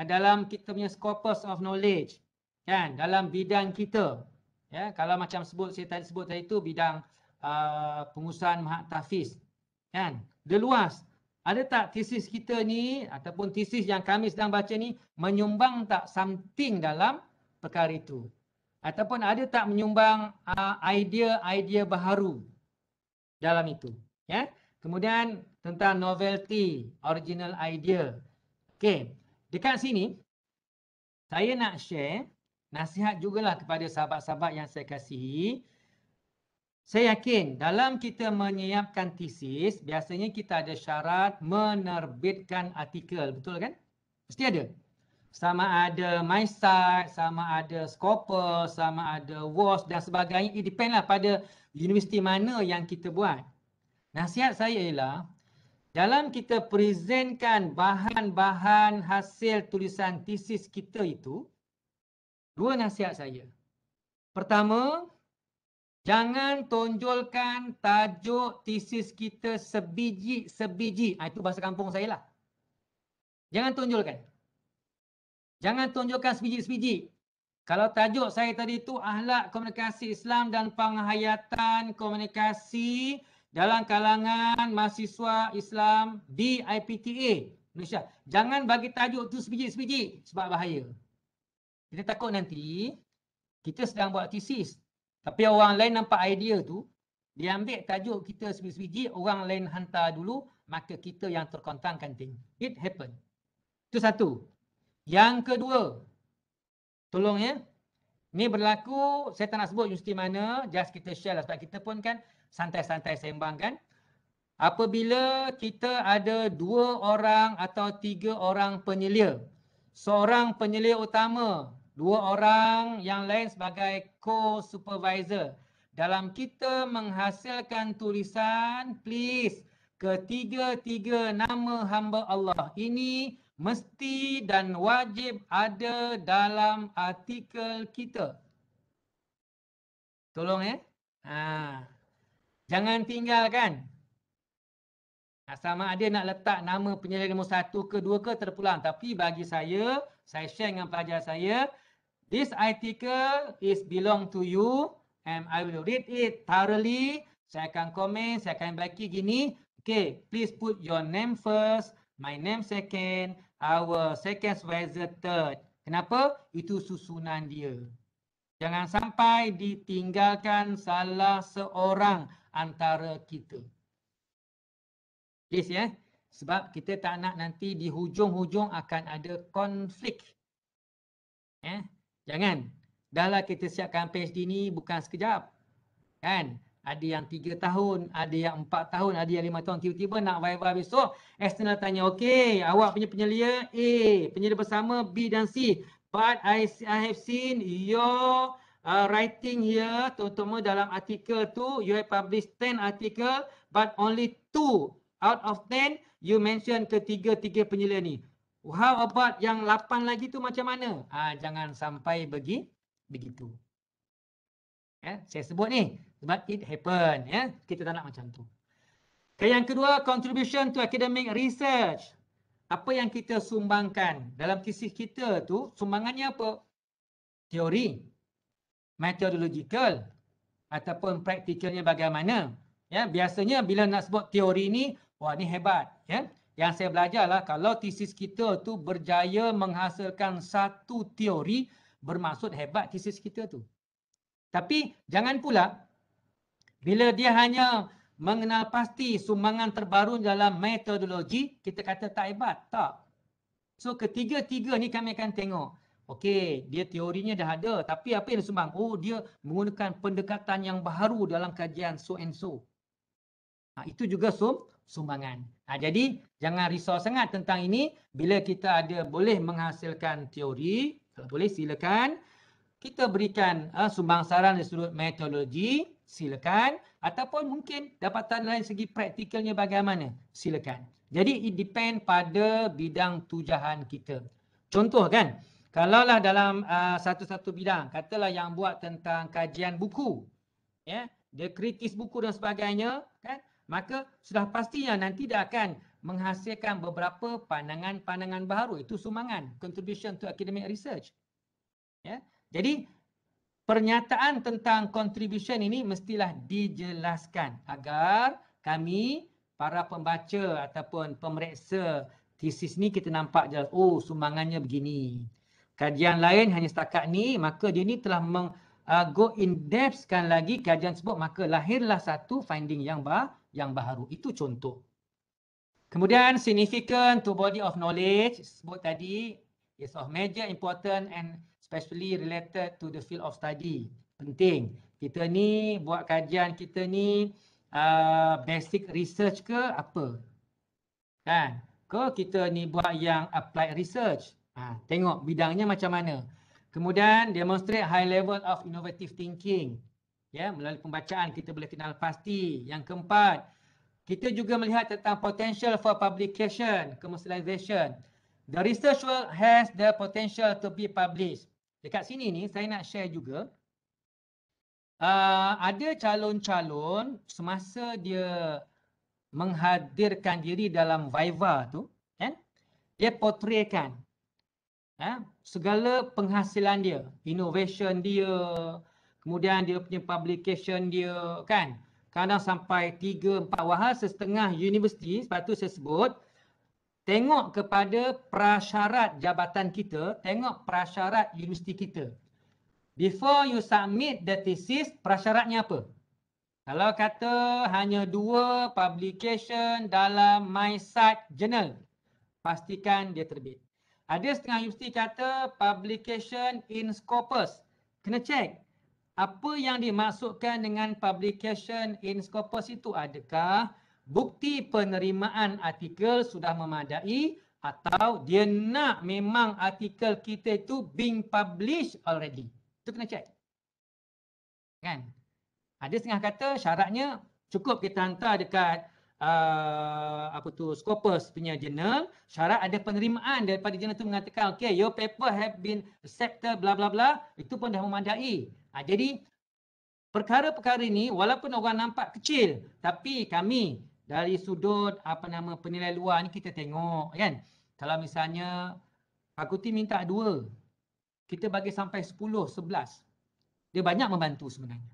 dalam kita punya scopus of knowledge kan dalam bidang kita ya kalau macam sebut saya tadi sebut tadi tu bidang uh, pengusahaan mahat tahfiz kan dia luas ada tak tesis kita ni ataupun tesis yang kami sedang baca ni menyumbang tak something dalam perkara itu ataupun ada tak menyumbang uh, idea-idea baharu dalam itu ya kemudian tentang novelty original idea okey Dekat sini, saya nak share nasihat jugalah kepada sahabat-sahabat yang saya kasihi. Saya yakin dalam kita menyiapkan tesis, biasanya kita ada syarat menerbitkan artikel. Betul kan? Mesti ada. Sama ada MySight, sama ada Scopus, sama ada WOS dan sebagainya. It depend lah pada universiti mana yang kita buat. Nasihat saya ialah dalam kita presentkan bahan-bahan hasil tulisan tesis kita itu, dua nasihat saya. Pertama, jangan tonjolkan tajuk tesis kita sebiji-sebiji. Ha, ah, itu bahasa kampung saya lah. Jangan tonjolkan. Jangan tonjolkan sebiji-sebiji. Kalau tajuk saya tadi itu ahlak komunikasi Islam dan penghayatan komunikasi Islam dalam kalangan mahasiswa Islam di IPTA Malaysia. Jangan bagi tajuk tu sebiji-sebiji sebab bahaya. Kita takut nanti kita sedang buat thesis. Tapi orang lain nampak idea tu, dia ambil tajuk kita sebiji-sebiji, orang lain hantar dulu, maka kita yang terkontangkan ting. It happen. Itu satu. Yang kedua, tolong ya. Ni berlaku, saya tak nak sebut universiti mana, just kita share lah sebab kita pun kan santai-santai sembang kan. Apabila kita ada dua orang atau tiga orang penyelia. Seorang penyelia utama, dua orang yang lain sebagai co-supervisor. Dalam kita menghasilkan tulisan, please ketiga-tiga nama hamba Allah ini mesti dan wajib ada dalam artikel kita. Tolong eh. Ha. Jangan tinggalkan. Sama ada nak letak nama penyelidik nombor satu ke dua ke terpulang. Tapi bagi saya, saya share dengan pelajar saya. This article is belong to you and I will read it thoroughly. Saya akan komen, saya akan bagi gini. Okay, please put your name first, my name second, our second supervisor third. Kenapa? Itu susunan dia. Jangan sampai ditinggalkan salah seorang antara kita. Please ya. Sebab kita tak nak nanti di hujung-hujung akan ada konflik. Ya. Jangan. Dahlah kita siapkan PhD ni bukan sekejap. Kan? Ada yang tiga tahun, ada yang empat tahun, ada yang lima tahun. Tiba-tiba nak viva besok, external tanya, okay, awak punya penyelia A, penyelia bersama B dan C. But I, I have seen your uh, writing here terutama dalam artikel tu you have published 10 artikel but only 2 out of 10 you mention ketiga-tiga penyelia ni. How about yang 8 lagi tu macam mana? Ah uh, jangan sampai bagi begitu. Ya, yeah, saya sebut ni sebab it happen ya. Yeah? Kita tak nak macam tu. Okay, yang kedua contribution to academic research. Apa yang kita sumbangkan dalam kisah kita tu sumbangannya apa? Teori, metodological ataupun praktikalnya bagaimana. Ya, biasanya bila nak sebut teori ni, wah ni hebat. Ya. Yang saya belajar lah kalau tesis kita tu berjaya menghasilkan satu teori, bermaksud hebat tesis kita tu. Tapi jangan pula bila dia hanya mengenal pasti sumbangan terbaru dalam metodologi, kita kata tak hebat. Tak. So ketiga-tiga ni kami akan tengok. Okey, dia teorinya dah ada. Tapi apa yang sumbang? Oh, dia menggunakan pendekatan yang baru dalam kajian so and so. Ha, itu juga sum sumbangan. Ha, jadi, jangan risau sangat tentang ini. Bila kita ada boleh menghasilkan teori, kalau boleh silakan. Kita berikan ha, sumbang saran dari sudut metodologi, silakan. Ataupun mungkin dapatan lain segi praktikalnya bagaimana, silakan. Jadi, it depend pada bidang tujahan kita. Contoh kan, kalaulah dalam uh, satu-satu bidang katalah yang buat tentang kajian buku ya yeah, dia kritis buku dan sebagainya kan maka sudah pastinya nanti dia akan menghasilkan beberapa pandangan-pandangan baru itu sumangan contribution to academic research ya yeah. jadi pernyataan tentang contribution ini mestilah dijelaskan agar kami para pembaca ataupun pemeriksa thesis ni kita nampak jelas oh sumangannya begini kajian lain hanya setakat ni maka dia ni telah meng, uh, go in depth kan lagi kajian sebut maka lahirlah satu finding yang ba yang baharu itu contoh kemudian significant to body of knowledge sebut tadi is of major important and especially related to the field of study penting kita ni buat kajian kita ni uh, basic research ke apa kan ke kita ni buat yang applied research Ha, tengok bidangnya macam mana. Kemudian demonstrate high level of innovative thinking. Ya, melalui pembacaan kita boleh kenal pasti. Yang keempat, kita juga melihat tentang potential for publication, commercialization. The research work has the potential to be published. Dekat sini ni saya nak share juga Uh, ada calon-calon semasa dia menghadirkan diri dalam Viva tu kan dia potretkan eh, segala penghasilan dia, innovation dia, kemudian dia punya publication dia kan. Kadang sampai 3 4 wahal setengah universiti sebab tu saya sebut tengok kepada prasyarat jabatan kita, tengok prasyarat universiti kita. Before you submit the thesis, prasyaratnya apa? Kalau kata hanya dua publication dalam my site journal, pastikan dia terbit. Ada setengah universiti kata publication in Scopus. Kena check. Apa yang dimasukkan dengan publication in Scopus itu adakah bukti penerimaan artikel sudah memadai atau dia nak memang artikel kita itu being published already. Itu kena check. Kan? Ada setengah kata syaratnya cukup kita hantar dekat uh, apa tu Scopus punya journal syarat ada penerimaan daripada journal tu mengatakan okay your paper have been accepted bla bla bla itu pun dah memandai uh, jadi perkara-perkara ini walaupun orang nampak kecil tapi kami dari sudut apa nama penilai luar ni kita tengok kan kalau misalnya fakulti minta dua kita bagi sampai 10 11 dia banyak membantu sebenarnya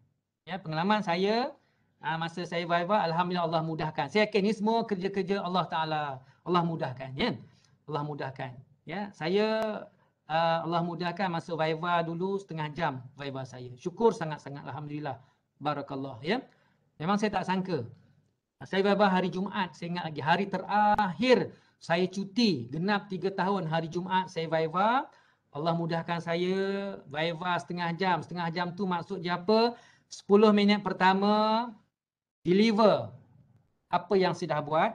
ya pengalaman saya Ah masa saya viva alhamdulillah Allah mudahkan. Saya yakin ni semua kerja-kerja Allah Taala. Allah mudahkan, ya. Allah mudahkan. Ya, saya uh, Allah mudahkan masa viva dulu setengah jam viva saya. Syukur sangat-sangat alhamdulillah. Barakallah, ya. Memang saya tak sangka. Saya viva hari Jumaat, saya ingat lagi hari terakhir saya cuti genap 3 tahun hari Jumaat saya viva. Allah mudahkan saya viva setengah jam. Setengah jam tu maksud dia apa? 10 minit pertama deliver apa yang sudah buat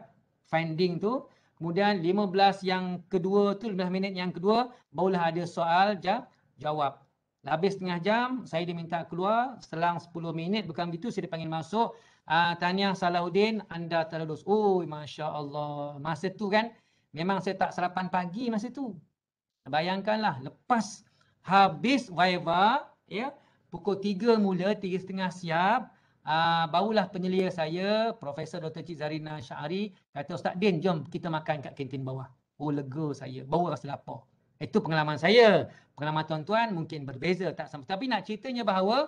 finding tu kemudian 15 yang kedua tu 15 minit yang kedua barulah ada soal ja, jawab habis setengah jam saya diminta keluar selang 10 minit bukan begitu saya dipanggil masuk uh, tahniah Salahuddin anda telah lulus oh masya Allah masa tu kan memang saya tak sarapan pagi masa tu bayangkanlah lepas habis waiva ya pukul 3 mula setengah siap Ah, barulah penyelia saya, Profesor Dr. Cik Zarina Syahari, kata Ustaz Din, jom kita makan kat kantin bawah. Oh, lega saya. Baru rasa lapar. Itu pengalaman saya. Pengalaman tuan-tuan mungkin berbeza. tak sama. Tapi nak ceritanya bahawa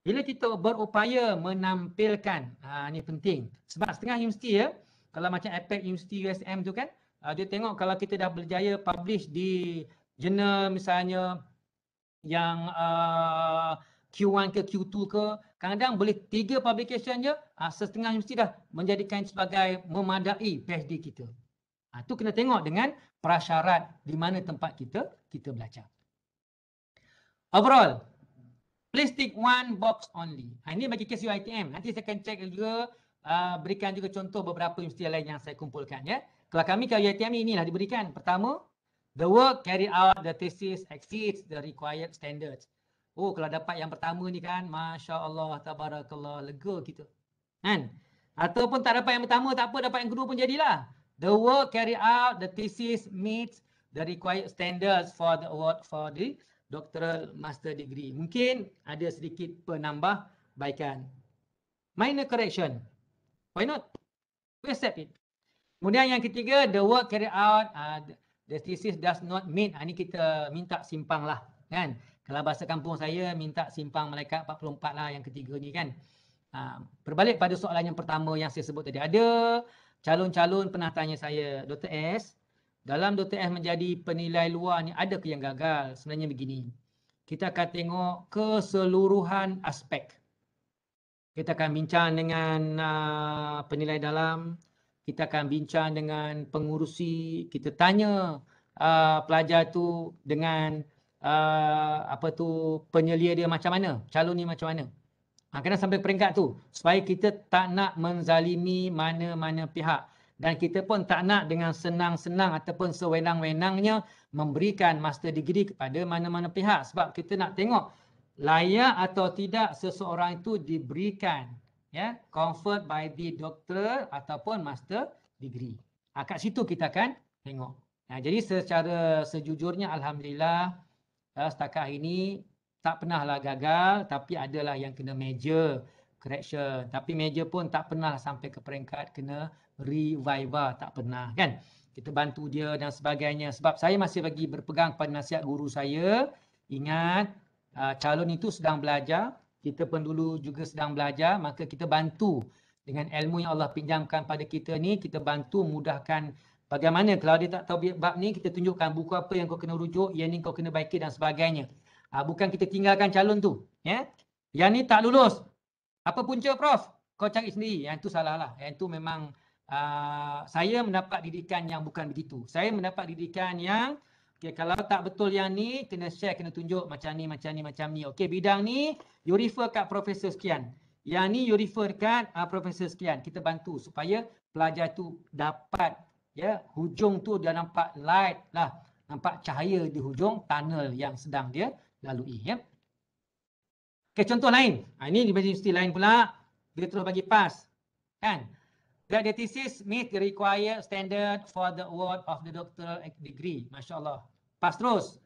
bila kita berupaya menampilkan, ha, ah, ini penting. Sebab setengah universiti ya, kalau macam APEC Universiti USM tu kan, uh, dia tengok kalau kita dah berjaya publish di jurnal misalnya yang uh, Q1 ke Q2 ke kadang-kadang boleh tiga publication je uh, setengah mesti dah menjadikan sebagai memadai PhD kita. Uh, kena tengok dengan prasyarat di mana tempat kita kita belajar. Overall, please tick one box only. Uh, ini bagi kes UITM. Nanti saya akan cek juga uh, berikan juga contoh beberapa universiti lain yang saya kumpulkan ya. Kalau kami ke UITM inilah diberikan. Pertama, the work carried out the thesis exceeds the required standards. Oh kalau dapat yang pertama ni kan Masya Allah Tabarakallah Lega kita Kan Ataupun tak dapat yang pertama Tak apa dapat yang kedua pun jadilah The work carry out The thesis meets The required standards For the award For the Doctoral Master Degree Mungkin Ada sedikit penambah Baikan Minor correction Why not We accept it Kemudian yang ketiga The work carry out uh, The thesis does not meet Ini ah, kita minta simpang lah Kan kalau bahasa kampung saya minta simpang malaikat 44 lah yang ketiga ni kan. Ha, berbalik pada soalan yang pertama yang saya sebut tadi. Ada calon-calon pernah tanya saya, Dr. S, dalam Dr. S menjadi penilai luar ni ada ke yang gagal? Sebenarnya begini. Kita akan tengok keseluruhan aspek. Kita akan bincang dengan uh, penilai dalam. Kita akan bincang dengan pengurusi. Kita tanya uh, pelajar tu dengan Ah, apa tu penyelia dia macam mana, calon ni macam mana. Ha, kena sampai peringkat tu supaya kita tak nak menzalimi mana-mana pihak dan kita pun tak nak dengan senang-senang ataupun sewenang-wenangnya memberikan master degree kepada mana-mana pihak sebab kita nak tengok layak atau tidak seseorang itu diberikan ya comfort by the doctor ataupun master degree. Ha, kat situ kita akan tengok. Ha, jadi secara sejujurnya alhamdulillah Uh, setakat ini tak pernahlah gagal tapi adalah yang kena major correction. Tapi major pun tak pernah sampai ke peringkat kena reviva tak pernah kan. Kita bantu dia dan sebagainya. Sebab saya masih lagi berpegang pada nasihat guru saya. Ingat uh, calon itu sedang belajar. Kita pun dulu juga sedang belajar. Maka kita bantu dengan ilmu yang Allah pinjamkan pada kita ni. Kita bantu mudahkan Bagaimana kalau dia tak tahu bab ni, kita tunjukkan buku apa yang kau kena rujuk, yang ni kau kena baiki dan sebagainya. Ha, bukan kita tinggalkan calon tu. Ya? Yang ni tak lulus. Apa punca Prof? Kau cari sendiri. Yang tu salah lah. Yang tu memang uh, saya mendapat didikan yang bukan begitu. Saya mendapat didikan yang okay, kalau tak betul yang ni, kena share, kena tunjuk macam ni, macam ni, macam ni. Okay, bidang ni, you refer kat Profesor sekian. Yang ni you refer kat uh, Profesor sekian. Kita bantu supaya pelajar tu dapat ya hujung tu dia nampak light lah nampak cahaya di hujung tunnel yang sedang dia lalui ya okey contoh lain ha, ini di universiti lain pula dia terus bagi pas kan that the thesis meet the required standard for the award of the doctoral degree masyaallah pas terus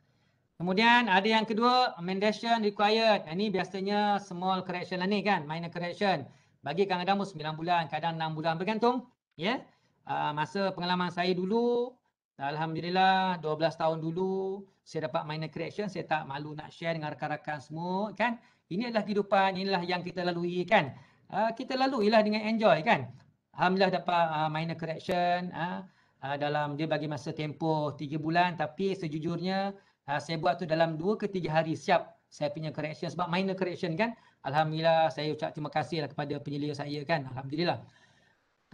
Kemudian ada yang kedua, amendation required. Ha, ini biasanya small correction lah ni kan, minor correction. Bagi kadang-kadang 9 bulan, kadang 6 bulan bergantung. Ya. Yeah. Ah, masa pengalaman saya dulu Alhamdulillah 12 tahun dulu saya dapat minor correction saya tak malu nak share dengan rakan-rakan semua kan ini adalah kehidupan inilah yang kita lalui kan uh, kita lah dengan enjoy kan alhamdulillah dapat uh, minor correction uh, uh, dalam dia bagi masa tempoh 3 bulan tapi sejujurnya uh, saya buat tu dalam 2 ke 3 hari siap saya punya correction sebab minor correction kan alhamdulillah saya ucap terima kasihlah kepada penyelia saya kan alhamdulillah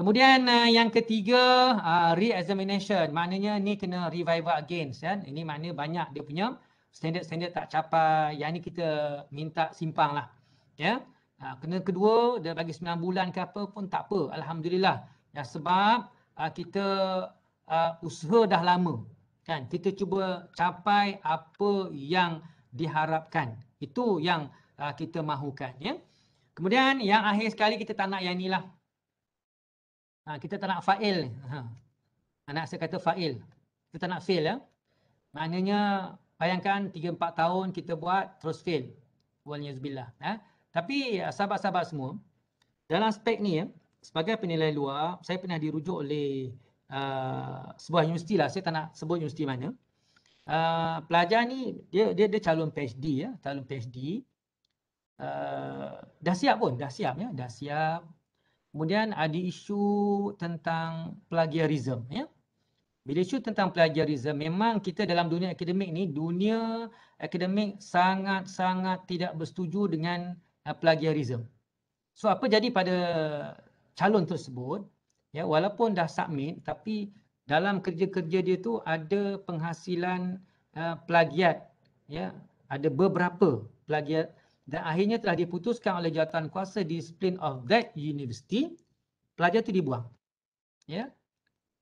Kemudian uh, yang ketiga uh, re-examination maknanya ni kena revival again kan. Ini makna banyak dia punya standard-standard tak capai yang ni kita minta simpang lah. Ya. Yeah? Ha, uh, kena kedua dia bagi 9 bulan ke apa pun tak apa. Alhamdulillah. Ya, sebab uh, kita uh, usaha dah lama kan. Kita cuba capai apa yang diharapkan. Itu yang uh, kita mahukan ya. Yeah? Kemudian yang akhir sekali kita tak nak yang ni lah. Ha, kita tak nak fail. Ha. Anak saya kata fail. Kita tak nak fail ya. Maknanya bayangkan 3 4 tahun kita buat terus fail. Wallahi azbillah. Ha. Tapi ya, sahabat-sahabat semua dalam spek ni ya, sebagai penilai luar, saya pernah dirujuk oleh uh, sebuah universiti lah. Saya tak nak sebut universiti mana. Uh, pelajar ni dia dia dia calon PhD ya, calon PhD. Uh, dah siap pun, dah siap ya, dah siap Kemudian ada isu tentang plagiarism. Ya? Bila isu tentang plagiarism, memang kita dalam dunia akademik ni, dunia akademik sangat-sangat tidak bersetuju dengan uh, plagiarism. So apa jadi pada calon tersebut, ya, walaupun dah submit tapi dalam kerja-kerja dia tu ada penghasilan uh, plagiat. Ya? Ada beberapa plagiat, dan akhirnya telah diputuskan oleh jawatan kuasa disiplin of that university, pelajar itu dibuang. Ya.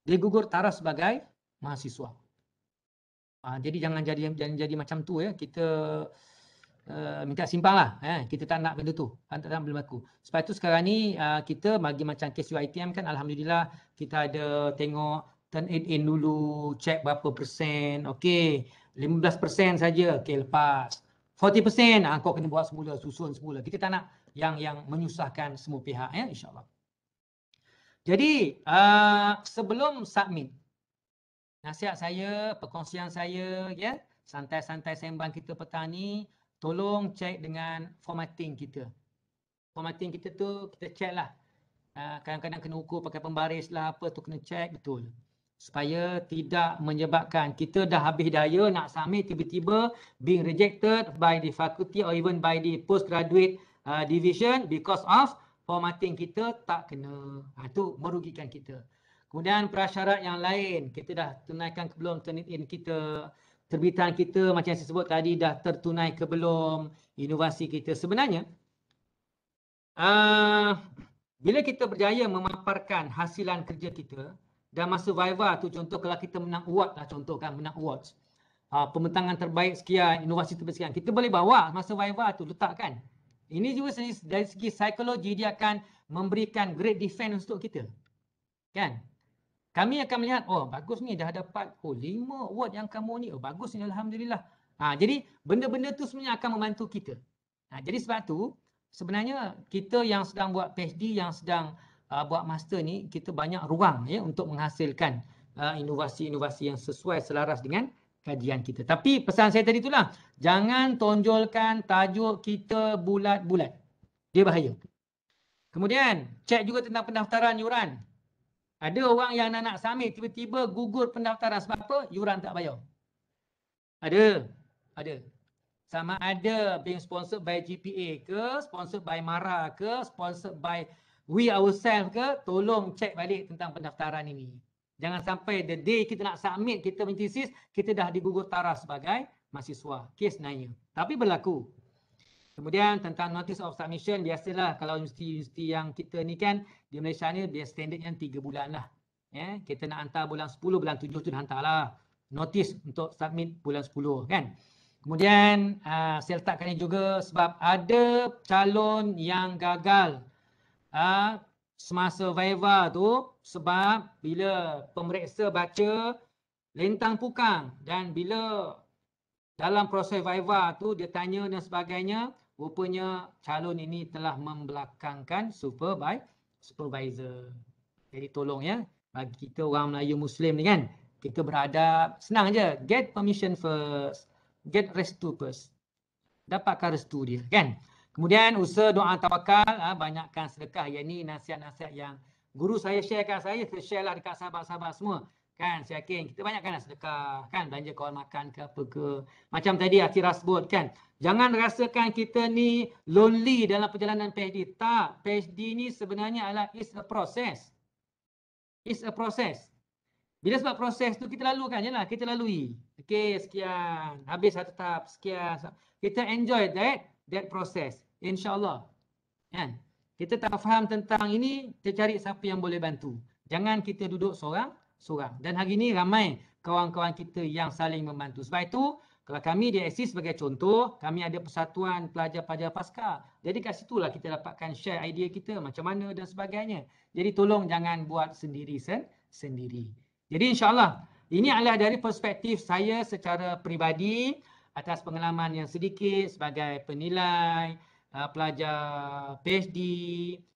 Dia gugur taraf sebagai mahasiswa. Ha, jadi jangan jadi jangan jadi macam tu ya. Kita uh, minta simpang lah. Eh. Kita tak nak benda tu. Kan tak nak benda aku. Sebab itu sekarang ni uh, kita bagi macam kes UITM kan Alhamdulillah kita ada tengok turn it in dulu, check berapa persen. Okay. 15% saja. Okay lepas. 40% ha, ah, kau kena buat semula, susun semula. Kita tak nak yang yang menyusahkan semua pihak ya insyaAllah. Jadi uh, sebelum submit, nasihat saya, perkongsian saya ya, santai-santai sembang kita petang ni, tolong check dengan formatting kita. Formatting kita tu kita check lah. Ah, kadang-kadang kena ukur pakai pembaris lah apa tu kena check betul supaya tidak menyebabkan kita dah habis daya nak submit tiba-tiba being rejected by the faculty or even by the postgraduate uh, division because of formatting kita tak kena. Ha, itu merugikan kita. Kemudian prasyarat yang lain, kita dah tunaikan ke belum turn in kita, terbitan kita macam yang saya sebut tadi dah tertunai ke belum, inovasi kita sebenarnya. Uh, bila kita berjaya memaparkan hasilan kerja kita, dan masa tu contoh kalau kita menang award lah contoh kan menang award. Uh, ah, pementangan terbaik sekian, inovasi terbaik sekian. Kita boleh bawa masa Viva tu letak kan. Ini juga dari segi psikologi dia akan memberikan great defense untuk kita. Kan? Kami akan melihat, oh bagus ni dah dapat oh lima award yang kamu ni. Oh bagus ni Alhamdulillah. Ha, jadi benda-benda tu sebenarnya akan membantu kita. Ha, jadi sebab tu sebenarnya kita yang sedang buat PhD yang sedang uh, buat master ni kita banyak ruang ya untuk menghasilkan uh, inovasi-inovasi yang sesuai selaras dengan kajian kita. Tapi pesan saya tadi itulah jangan tonjolkan tajuk kita bulat-bulat. Dia bahaya. Kemudian cek juga tentang pendaftaran yuran. Ada orang yang nak nak submit tiba-tiba gugur pendaftaran sebab apa? Yuran tak bayar. Ada. Ada. Sama ada being sponsored by GPA ke, sponsored by Mara ke, sponsored by we ourselves ke tolong check balik tentang pendaftaran ini. Jangan sampai the day kita nak submit kita punya thesis, kita dah digugur taraf sebagai mahasiswa. Kes naya. Tapi berlaku. Kemudian tentang notice of submission, biasalah kalau universiti-universiti yang kita ni kan, di Malaysia ni biar standard yang 3 bulan lah. Yeah? Kita nak hantar bulan 10, bulan 7 tu dah lah notice untuk submit bulan 10 kan. Kemudian uh, ah, saya letakkan ini juga sebab ada calon yang gagal uh, semasa Viva tu sebab bila pemeriksa baca lintang pukang dan bila dalam proses Viva tu dia tanya dan sebagainya rupanya calon ini telah membelakangkan supervisor supervisor. Jadi tolong ya bagi kita orang Melayu Muslim ni kan kita berada senang aja get permission first get restu first dapatkan restu dia kan Kemudian usaha doa tawakal, ha, banyakkan sedekah. Yang ini nasihat-nasihat yang guru saya sharekan saya, saya share lah dekat sahabat-sahabat semua. Kan, saya yakin kita banyakkan lah sedekah. Kan, belanja kawan makan ke apa ke. Macam tadi Atira sebut kan. Jangan rasakan kita ni lonely dalam perjalanan PhD. Tak, PhD ni sebenarnya adalah is a process. is a process. Bila sebab proses tu kita lalukan kan, lah. Kita lalui. Okay, sekian. Habis satu tahap. Sekian. Kita enjoy that that process. InsyaAllah. Kan? Kita tak faham tentang ini, kita cari siapa yang boleh bantu. Jangan kita duduk seorang, seorang. Dan hari ini ramai kawan-kawan kita yang saling membantu. Sebab itu, kalau kami di IC sebagai contoh, kami ada persatuan pelajar-pelajar pasca. Jadi kat situlah kita dapatkan share idea kita macam mana dan sebagainya. Jadi tolong jangan buat sendiri sen sendiri. Jadi insyaAllah, ini adalah dari perspektif saya secara peribadi atas pengalaman yang sedikit sebagai penilai, Ah, pelajar PhD,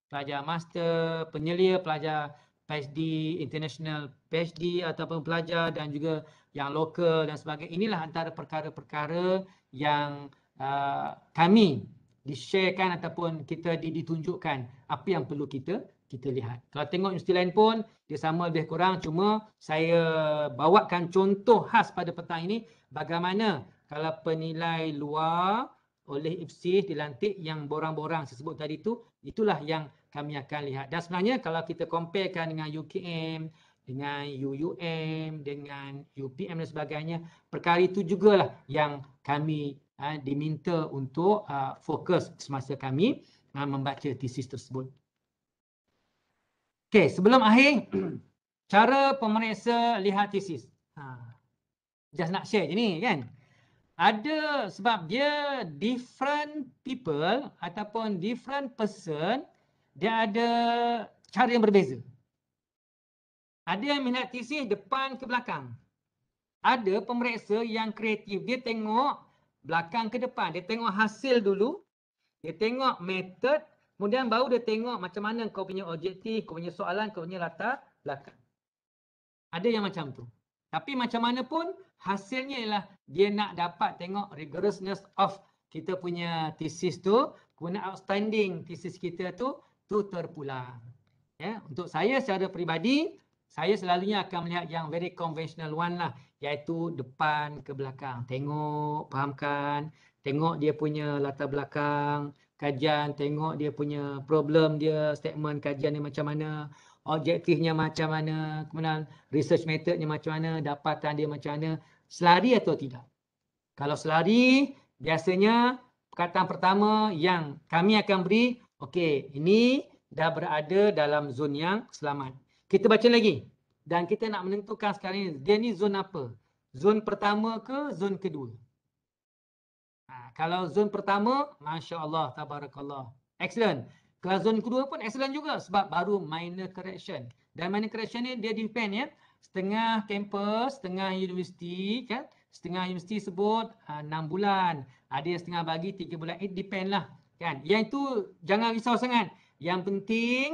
pelajar master, penyelia pelajar PhD, international PhD ataupun pelajar dan juga yang lokal dan sebagainya. Inilah antara perkara-perkara yang uh, kami di-sharekan ataupun kita ditunjukkan apa yang perlu kita kita lihat. Kalau tengok universiti lain pun dia sama lebih kurang cuma saya bawakan contoh khas pada petang ini bagaimana kalau penilai luar oleh Ipsis dilantik yang borang-borang sebut tadi tu itulah yang kami akan lihat dan sebenarnya kalau kita comparekan dengan UKM dengan UUM dengan UPM dan sebagainya perkara itu jugalah yang kami ha, diminta untuk ha, fokus semasa kami ha, membaca tesis tersebut Okey sebelum akhir cara pemeriksa lihat tesis ha just nak share je ni kan ada sebab dia different people ataupun different person dia ada cara yang berbeza. Ada yang minat tesis depan ke belakang. Ada pemeriksa yang kreatif. Dia tengok belakang ke depan. Dia tengok hasil dulu. Dia tengok method. Kemudian baru dia tengok macam mana kau punya objektif, kau punya soalan, kau punya latar belakang. Ada yang macam tu. Tapi macam mana pun Hasilnya ialah dia nak dapat tengok rigorousness of kita punya thesis tu, kemudian outstanding thesis kita tu tu terpulang. Ya, untuk saya secara peribadi, saya selalunya akan melihat yang very conventional one lah, iaitu depan ke belakang. Tengok, fahamkan, tengok dia punya latar belakang, kajian, tengok dia punya problem dia, statement kajian dia macam mana, objektifnya macam mana, kemudian research methodnya macam mana, dapatan dia macam mana, selari atau tidak. Kalau selari, biasanya perkataan pertama yang kami akan beri, okey, ini dah berada dalam zon yang selamat. Kita baca lagi. Dan kita nak menentukan sekarang ini, dia ni zon apa? Zon pertama ke zon kedua? Ha, kalau zon pertama, Masya Allah, Tabarakallah. Excellent. Kalau zon kedua pun excellent juga sebab baru minor correction. Dan minor correction ni dia depend ya setengah kampus, setengah universiti kan. Setengah universiti sebut uh, ah, 6 bulan. Ada ah, yang setengah bagi 3 bulan. It eh, depend lah. Kan? Yang itu jangan risau sangat. Yang penting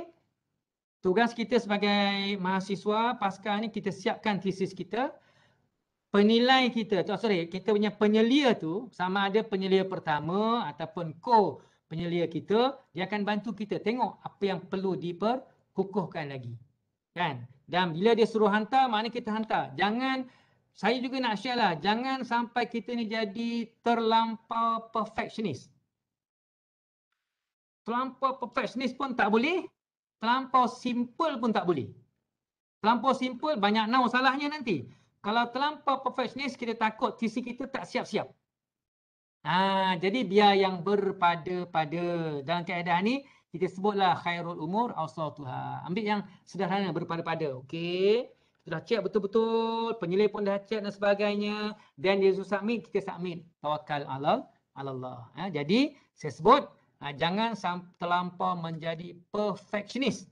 tugas kita sebagai mahasiswa pasca ni kita siapkan thesis kita. Penilai kita, tu, sorry, kita punya penyelia tu sama ada penyelia pertama ataupun co penyelia kita, dia akan bantu kita tengok apa yang perlu diperkukuhkan lagi. Kan? Dan bila dia suruh hantar, maknanya kita hantar. Jangan, saya juga nak share lah, jangan sampai kita ni jadi terlampau perfectionist. Terlampau perfectionist pun tak boleh. Terlampau simple pun tak boleh. Terlampau simple, banyak nau salahnya nanti. Kalau terlampau perfectionist, kita takut TC kita tak siap-siap. Ah, jadi biar yang berpada-pada dalam keadaan ni, kita sebutlah khairul umur awsatuha. Ambil yang sederhana berpada-pada. Okey. Sudah dah check betul-betul, penyelip pun dah check dan sebagainya. Dan dia submit, kita submit. Tawakal alal, Allah. Ha, jadi saya sebut ha, jangan terlampau menjadi perfectionist.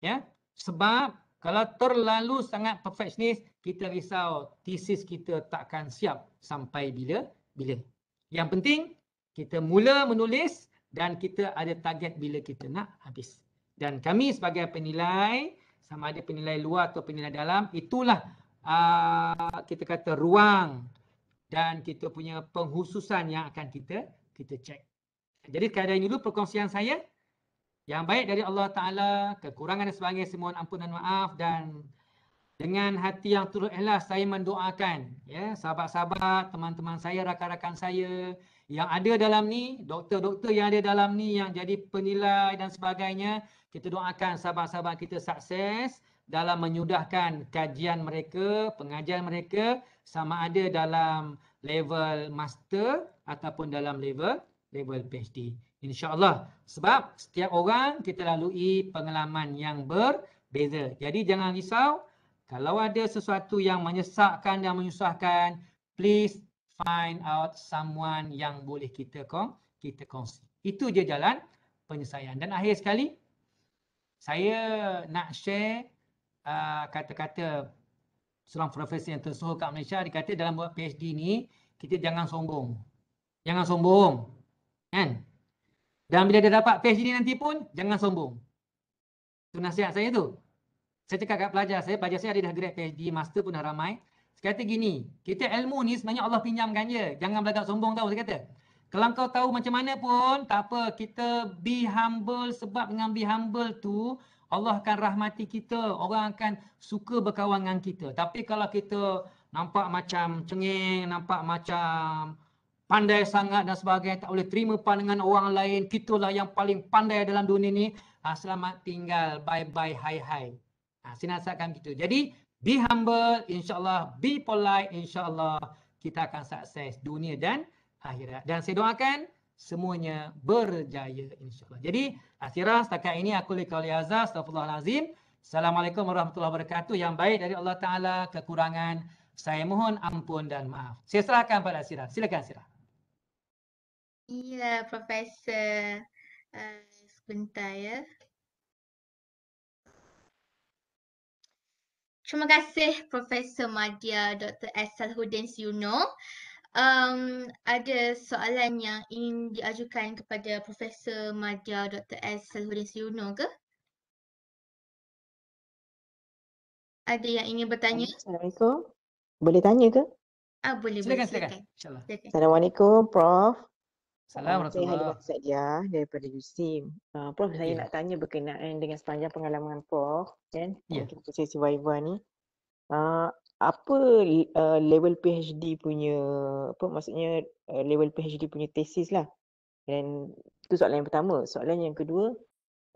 Ya. Sebab kalau terlalu sangat perfectionist, kita risau thesis kita takkan siap sampai bila bila. Yang penting kita mula menulis dan kita ada target bila kita nak habis. Dan kami sebagai penilai, sama ada penilai luar atau penilai dalam, itulah uh, kita kata ruang dan kita punya penghususan yang akan kita kita cek. Jadi keadaan dulu perkongsian saya. Yang baik dari Allah Ta'ala, kekurangan dan sebagainya, semua ampun dan maaf dan dengan hati yang turut ikhlas saya mendoakan ya sahabat-sahabat teman-teman saya rakan-rakan saya yang ada dalam ni, doktor-doktor yang ada dalam ni yang jadi penilai dan sebagainya, kita doakan sahabat-sahabat kita sukses dalam menyudahkan kajian mereka, pengajian mereka sama ada dalam level master ataupun dalam level level PhD. InsyaAllah. Sebab setiap orang kita lalui pengalaman yang berbeza. Jadi jangan risau. Kalau ada sesuatu yang menyesakkan dan menyusahkan, please find out someone yang boleh kita kong, kita kongsi. Itu je jalan penyelesaian. Dan akhir sekali, saya nak share uh, kata-kata seorang profesor yang tersuhur kat Malaysia dia kata dalam buat PhD ni kita jangan sombong. Jangan sombong. Kan? Dan bila dia dapat PhD ni nanti pun jangan sombong. Itu nasihat saya tu. Saya cakap kat pelajar saya, pelajar saya ada dah grad PhD, master pun dah ramai. Dia kata gini, kita ilmu ni sebenarnya Allah pinjamkan dia. Jangan belagak sombong tau dia kata. Kalau kau tahu macam mana pun, tak apa. Kita be humble sebab dengan be humble tu, Allah akan rahmati kita. Orang akan suka berkawan dengan kita. Tapi kalau kita nampak macam cengeng, nampak macam pandai sangat dan sebagainya, tak boleh terima pandangan orang lain, kitalah yang paling pandai dalam dunia ni, ha, selamat tinggal. Bye-bye, hai-hai. Ha, Sinasatkan begitu. Jadi, Be humble, insyaAllah. Be polite, insyaAllah. Kita akan sukses dunia dan akhirat. Dan saya doakan semuanya berjaya, insyaAllah. Jadi, akhirah setakat ini aku lika oleh Azhar. Astagfirullahalazim. Assalamualaikum warahmatullahi wabarakatuh. Yang baik dari Allah Ta'ala, kekurangan. Saya mohon ampun dan maaf. Saya serahkan pada Sirah. Silakan Sirah. Iya, Profesor. Uh, sebentar ya. Terima kasih Profesor Madia Dr. Asal Hudens Yuno. Um, ada soalan yang ingin diajukan kepada Profesor Madia Dr. Asal Hudens Yuno ke? Ada yang ingin bertanya? Assalamualaikum. Boleh tanya ke? Ah, boleh. Silakan, boleh, silakan. silakan. Assalamualaikum, Prof. Assalamualaikum. Saya Halimah Sadia daripada USIM. Uh, ah, Prof, ya. saya nak tanya berkenaan dengan sepanjang pengalaman Prof kan, yeah. Ya. untuk sesi Viva ni. Uh, apa uh, level PhD punya, apa maksudnya uh, level PhD punya tesis lah. Dan tu soalan yang pertama. Soalan yang kedua,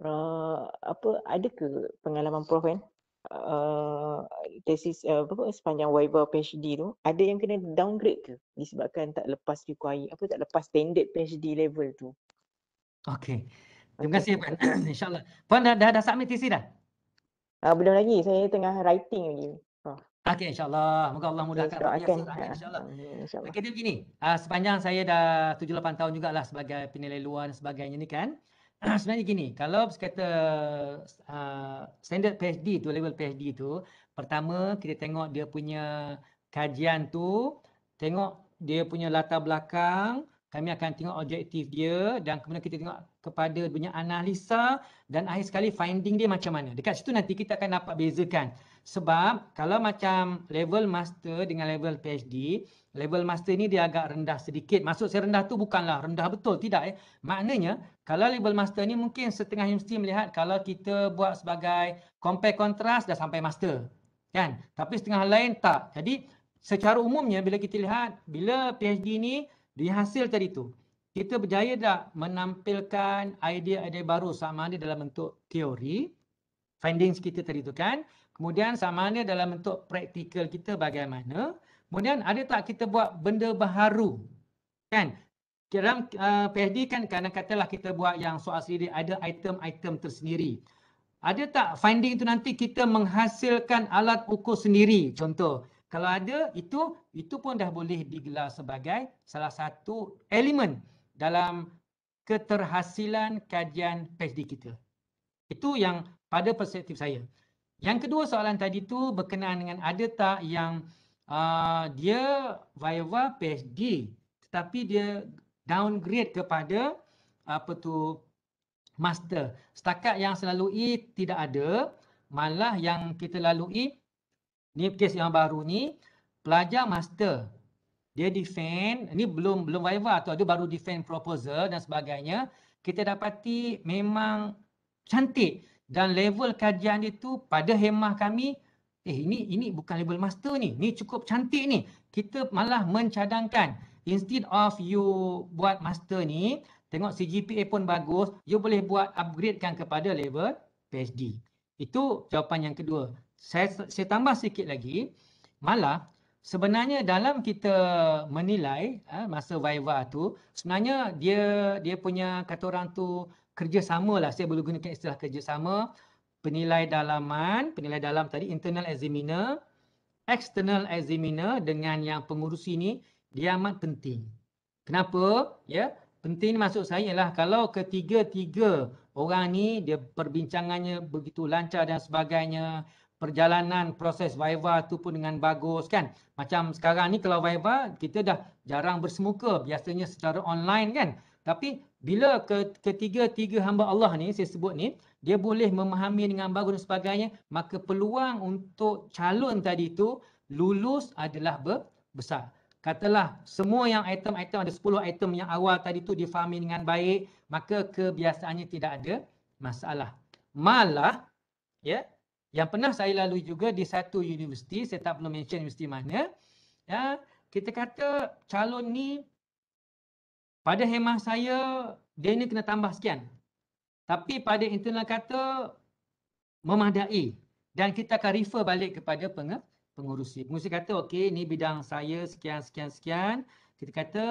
uh, apa ada ke pengalaman Prof kan, uh, tesis eh, apa sepanjang waiver PhD tu ada yang kena downgrade ke disebabkan tak lepas require apa tak lepas standard PhD level tu. Okay, Terima kasih Puan. InsyaAllah. Puan dah, dah, dah submit tesis dah? Uh, belum lagi. Saya tengah writing lagi. Oh. Okey insyaAllah. Moga Allah mudahkan. Okay, okay. Ah, InsyaAllah. Okay, insya okay, dia begini. Uh, sepanjang saya dah 7-8 tahun jugalah sebagai penilai luar dan sebagainya ni kan. sebenarnya gini, kalau kata uh, standard PhD tu, level PhD tu, pertama kita tengok dia punya kajian tu, tengok dia punya latar belakang, kami akan tengok objektif dia dan kemudian kita tengok kepada punya analisa dan akhir sekali finding dia macam mana. Dekat situ nanti kita akan dapat bezakan. Sebab kalau macam level master dengan level PhD, level master ni dia agak rendah sedikit. Maksud saya rendah tu bukanlah rendah betul, tidak eh. Maknanya kalau level master ni mungkin setengah universiti melihat kalau kita buat sebagai compare contrast dah sampai master. Kan? Tapi setengah lain tak. Jadi secara umumnya bila kita lihat bila PhD ni dihasil tadi tu kita berjaya tak menampilkan idea-idea baru sama ada dalam bentuk teori findings kita tadi tu kan Kemudian sama ada dalam bentuk praktikal kita bagaimana. Kemudian ada tak kita buat benda baharu? Kan? Dalam uh, eh, PhD kan kadang katalah kita buat yang soal sendiri ada item-item tersendiri. Ada tak finding itu nanti kita menghasilkan alat ukur sendiri? Contoh, kalau ada itu, itu pun dah boleh digelar sebagai salah satu elemen dalam keterhasilan kajian PhD kita. Itu yang pada perspektif saya. Yang kedua soalan tadi tu berkenaan dengan ada tak yang uh, dia Viva PhD tetapi dia downgrade kepada apa tu master. Setakat yang selalu i tidak ada, malah yang kita lalui ni kes yang baru ni pelajar master dia defend ni belum belum Viva atau dia baru defend proposal dan sebagainya kita dapati memang cantik dan level kajian dia tu pada hemah kami eh ini ini bukan level master ni ni cukup cantik ni kita malah mencadangkan instead of you buat master ni tengok CGPA pun bagus you boleh buat upgradekan kepada level PhD itu jawapan yang kedua saya saya tambah sikit lagi malah sebenarnya dalam kita menilai eh, masa Viva tu sebenarnya dia dia punya kata orang tu kerjasama lah saya boleh gunakan istilah kerjasama penilai dalaman penilai dalam tadi internal examiner external examiner dengan yang pengurus ini dia amat penting kenapa ya penting maksud saya ialah kalau ketiga-tiga orang ni dia perbincangannya begitu lancar dan sebagainya perjalanan proses Viva tu pun dengan bagus kan. Macam sekarang ni kalau Viva kita dah jarang bersemuka biasanya secara online kan. Tapi bila ketiga-tiga hamba Allah ni saya sebut ni dia boleh memahami dengan bagus dan sebagainya, maka peluang untuk calon tadi tu lulus adalah besar. Katalah semua yang item-item ada 10 item yang awal tadi tu difahami dengan baik, maka kebiasaannya tidak ada masalah. Malah ya, yeah, yang pernah saya lalui juga di satu universiti, saya tak perlu mention universiti mana, ya, yeah, kita kata calon ni pada hemah saya dia ni kena tambah sekian. Tapi pada internal kata memadai dan kita akan refer balik kepada pengurus. Pengurusi. pengurusi kata okey ni bidang saya sekian sekian sekian. Kita kata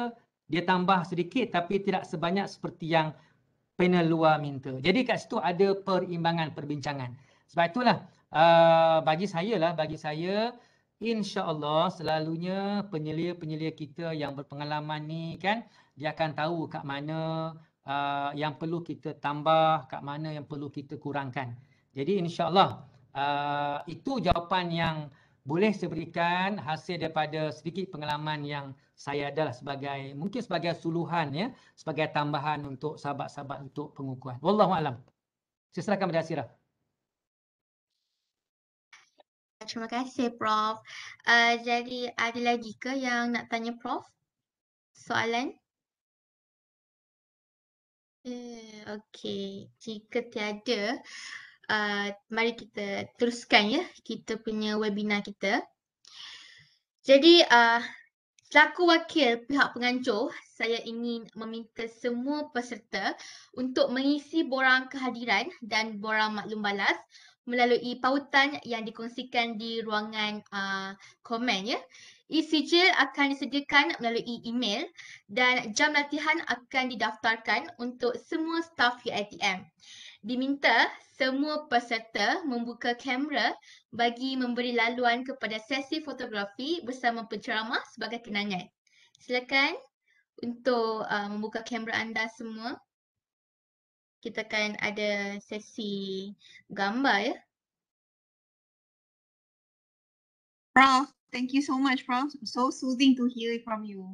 dia tambah sedikit tapi tidak sebanyak seperti yang panel luar minta. Jadi kat situ ada perimbangan perbincangan. Sebab itulah uh, bagi saya lah bagi saya insyaallah selalunya penyelia-penyelia kita yang berpengalaman ni kan dia akan tahu kat mana uh, yang perlu kita tambah, kat mana yang perlu kita kurangkan. Jadi insyaAllah uh, itu jawapan yang boleh saya berikan hasil daripada sedikit pengalaman yang saya adalah sebagai mungkin sebagai suluhan ya sebagai tambahan untuk sahabat-sahabat untuk pengukuhan. Wallahu alam. Saya serahkan kepada Asira. Terima kasih Prof. Uh, jadi ada lagi ke yang nak tanya Prof? Soalan? Hmm, okay, jika tiada, uh, mari kita teruskan ya kita punya webinar kita. Jadi uh, selaku wakil pihak pengancur, saya ingin meminta semua peserta untuk mengisi borang kehadiran dan borang maklum balas melalui pautan yang dikongsikan di ruangan uh, komen ya. E-sijil akan disediakan melalui email dan jam latihan akan didaftarkan untuk semua staf UITM. Diminta semua peserta membuka kamera bagi memberi laluan kepada sesi fotografi bersama penceramah sebagai kenangan. Silakan untuk uh, membuka kamera anda semua. Kita akan ada sesi gambar ya. Bye. Thank you so much, Prof. So soothing to hear from you.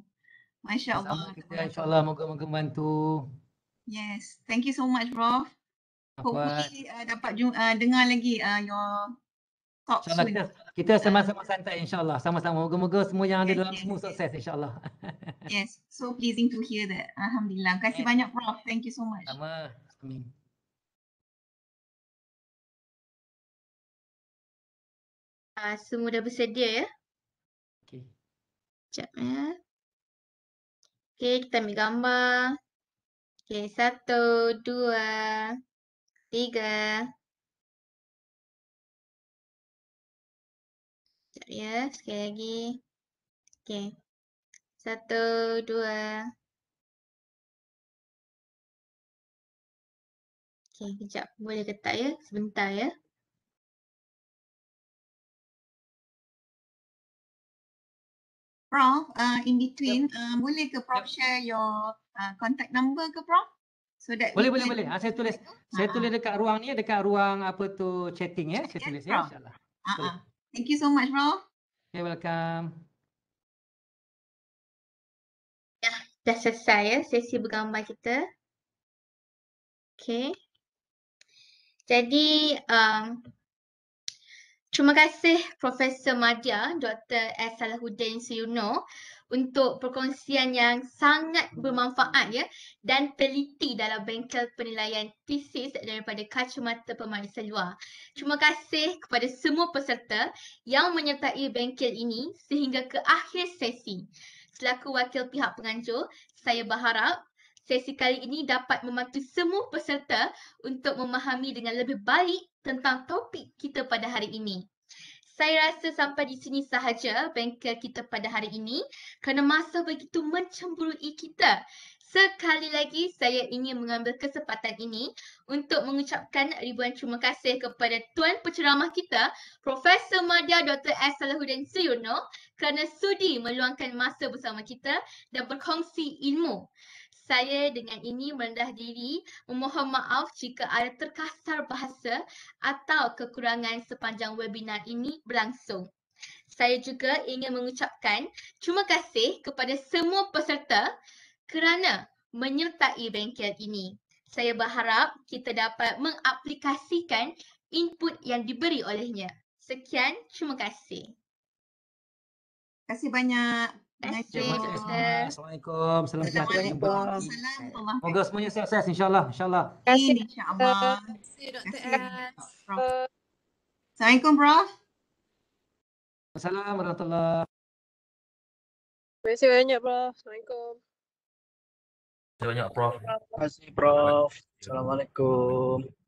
Masya Allah. Insya Allah, moga moga bantu. Yes, thank you so much, Prof. Dapat. Hopefully uh, dapat jum- uh, dengar lagi uh, your talk soon. Kita, kita sama-sama santai, insya Allah. Sama-sama. Moga-moga semua yang ada dalam yes, semua sukses, insya Allah. yes, so pleasing to hear that. Alhamdulillah. Terima kasih yes. banyak, Prof. Thank you so much. Sama. Amin. Uh, semua dah bersedia ya? Sekejap ya. Okey, kita ambil gambar. Okey, satu, dua, tiga. Sekejap ya, sekali lagi. Okey. Satu, dua. Okey, kejap. Boleh ketak ya? Sebentar ya. Prof, uh, in between, yep. uh, boleh ke Prof yep. share your uh, contact number ke Prof? So that boleh boleh boleh. Ah, saya ha, tulis. Ha. Saya tulis dekat ruang ni dekat ruang apa tu chatting ya. Chat saya tulis ya insya-Allah. Ha. ha. Thank you so much bro. Okay, welcome. Ya, dah selesai ya sesi bergambar kita. Okay. Jadi um, Terima kasih Profesor Madia, Dr. S. Salahuddin Suyuno untuk perkongsian yang sangat bermanfaat ya dan teliti dalam bengkel penilaian tesis daripada kacamata pemeriksa luar. Terima kasih kepada semua peserta yang menyertai bengkel ini sehingga ke akhir sesi. Selaku wakil pihak penganjur, saya berharap sesi kali ini dapat membantu semua peserta untuk memahami dengan lebih baik tentang topik kita pada hari ini. Saya rasa sampai di sini sahaja bengkel kita pada hari ini kerana masa begitu mencemburui kita. Sekali lagi saya ingin mengambil kesempatan ini untuk mengucapkan ribuan terima kasih kepada Tuan Penceramah kita, Profesor Madya Dr. S. Salahuddin Suyono kerana sudi meluangkan masa bersama kita dan berkongsi ilmu saya dengan ini merendah diri memohon maaf jika ada terkasar bahasa atau kekurangan sepanjang webinar ini berlangsung. Saya juga ingin mengucapkan terima kasih kepada semua peserta kerana menyertai bengkel ini. Saya berharap kita dapat mengaplikasikan input yang diberi olehnya. Sekian, terima kasih. Terima kasih banyak. Assalamualaikum. Selamat sejahtera. Assalamualaikum. Moga semuanya sukses insya-Allah. Insya-Allah. Insya-Allah. Assalamualaikum, Prof. Assalamualaikum warahmatullahi wabarakatuh. Terima banyak, Prof. Assalamualaikum. Terima kasih banyak, Prof. Terima kasih, Prof. Assalamualaikum.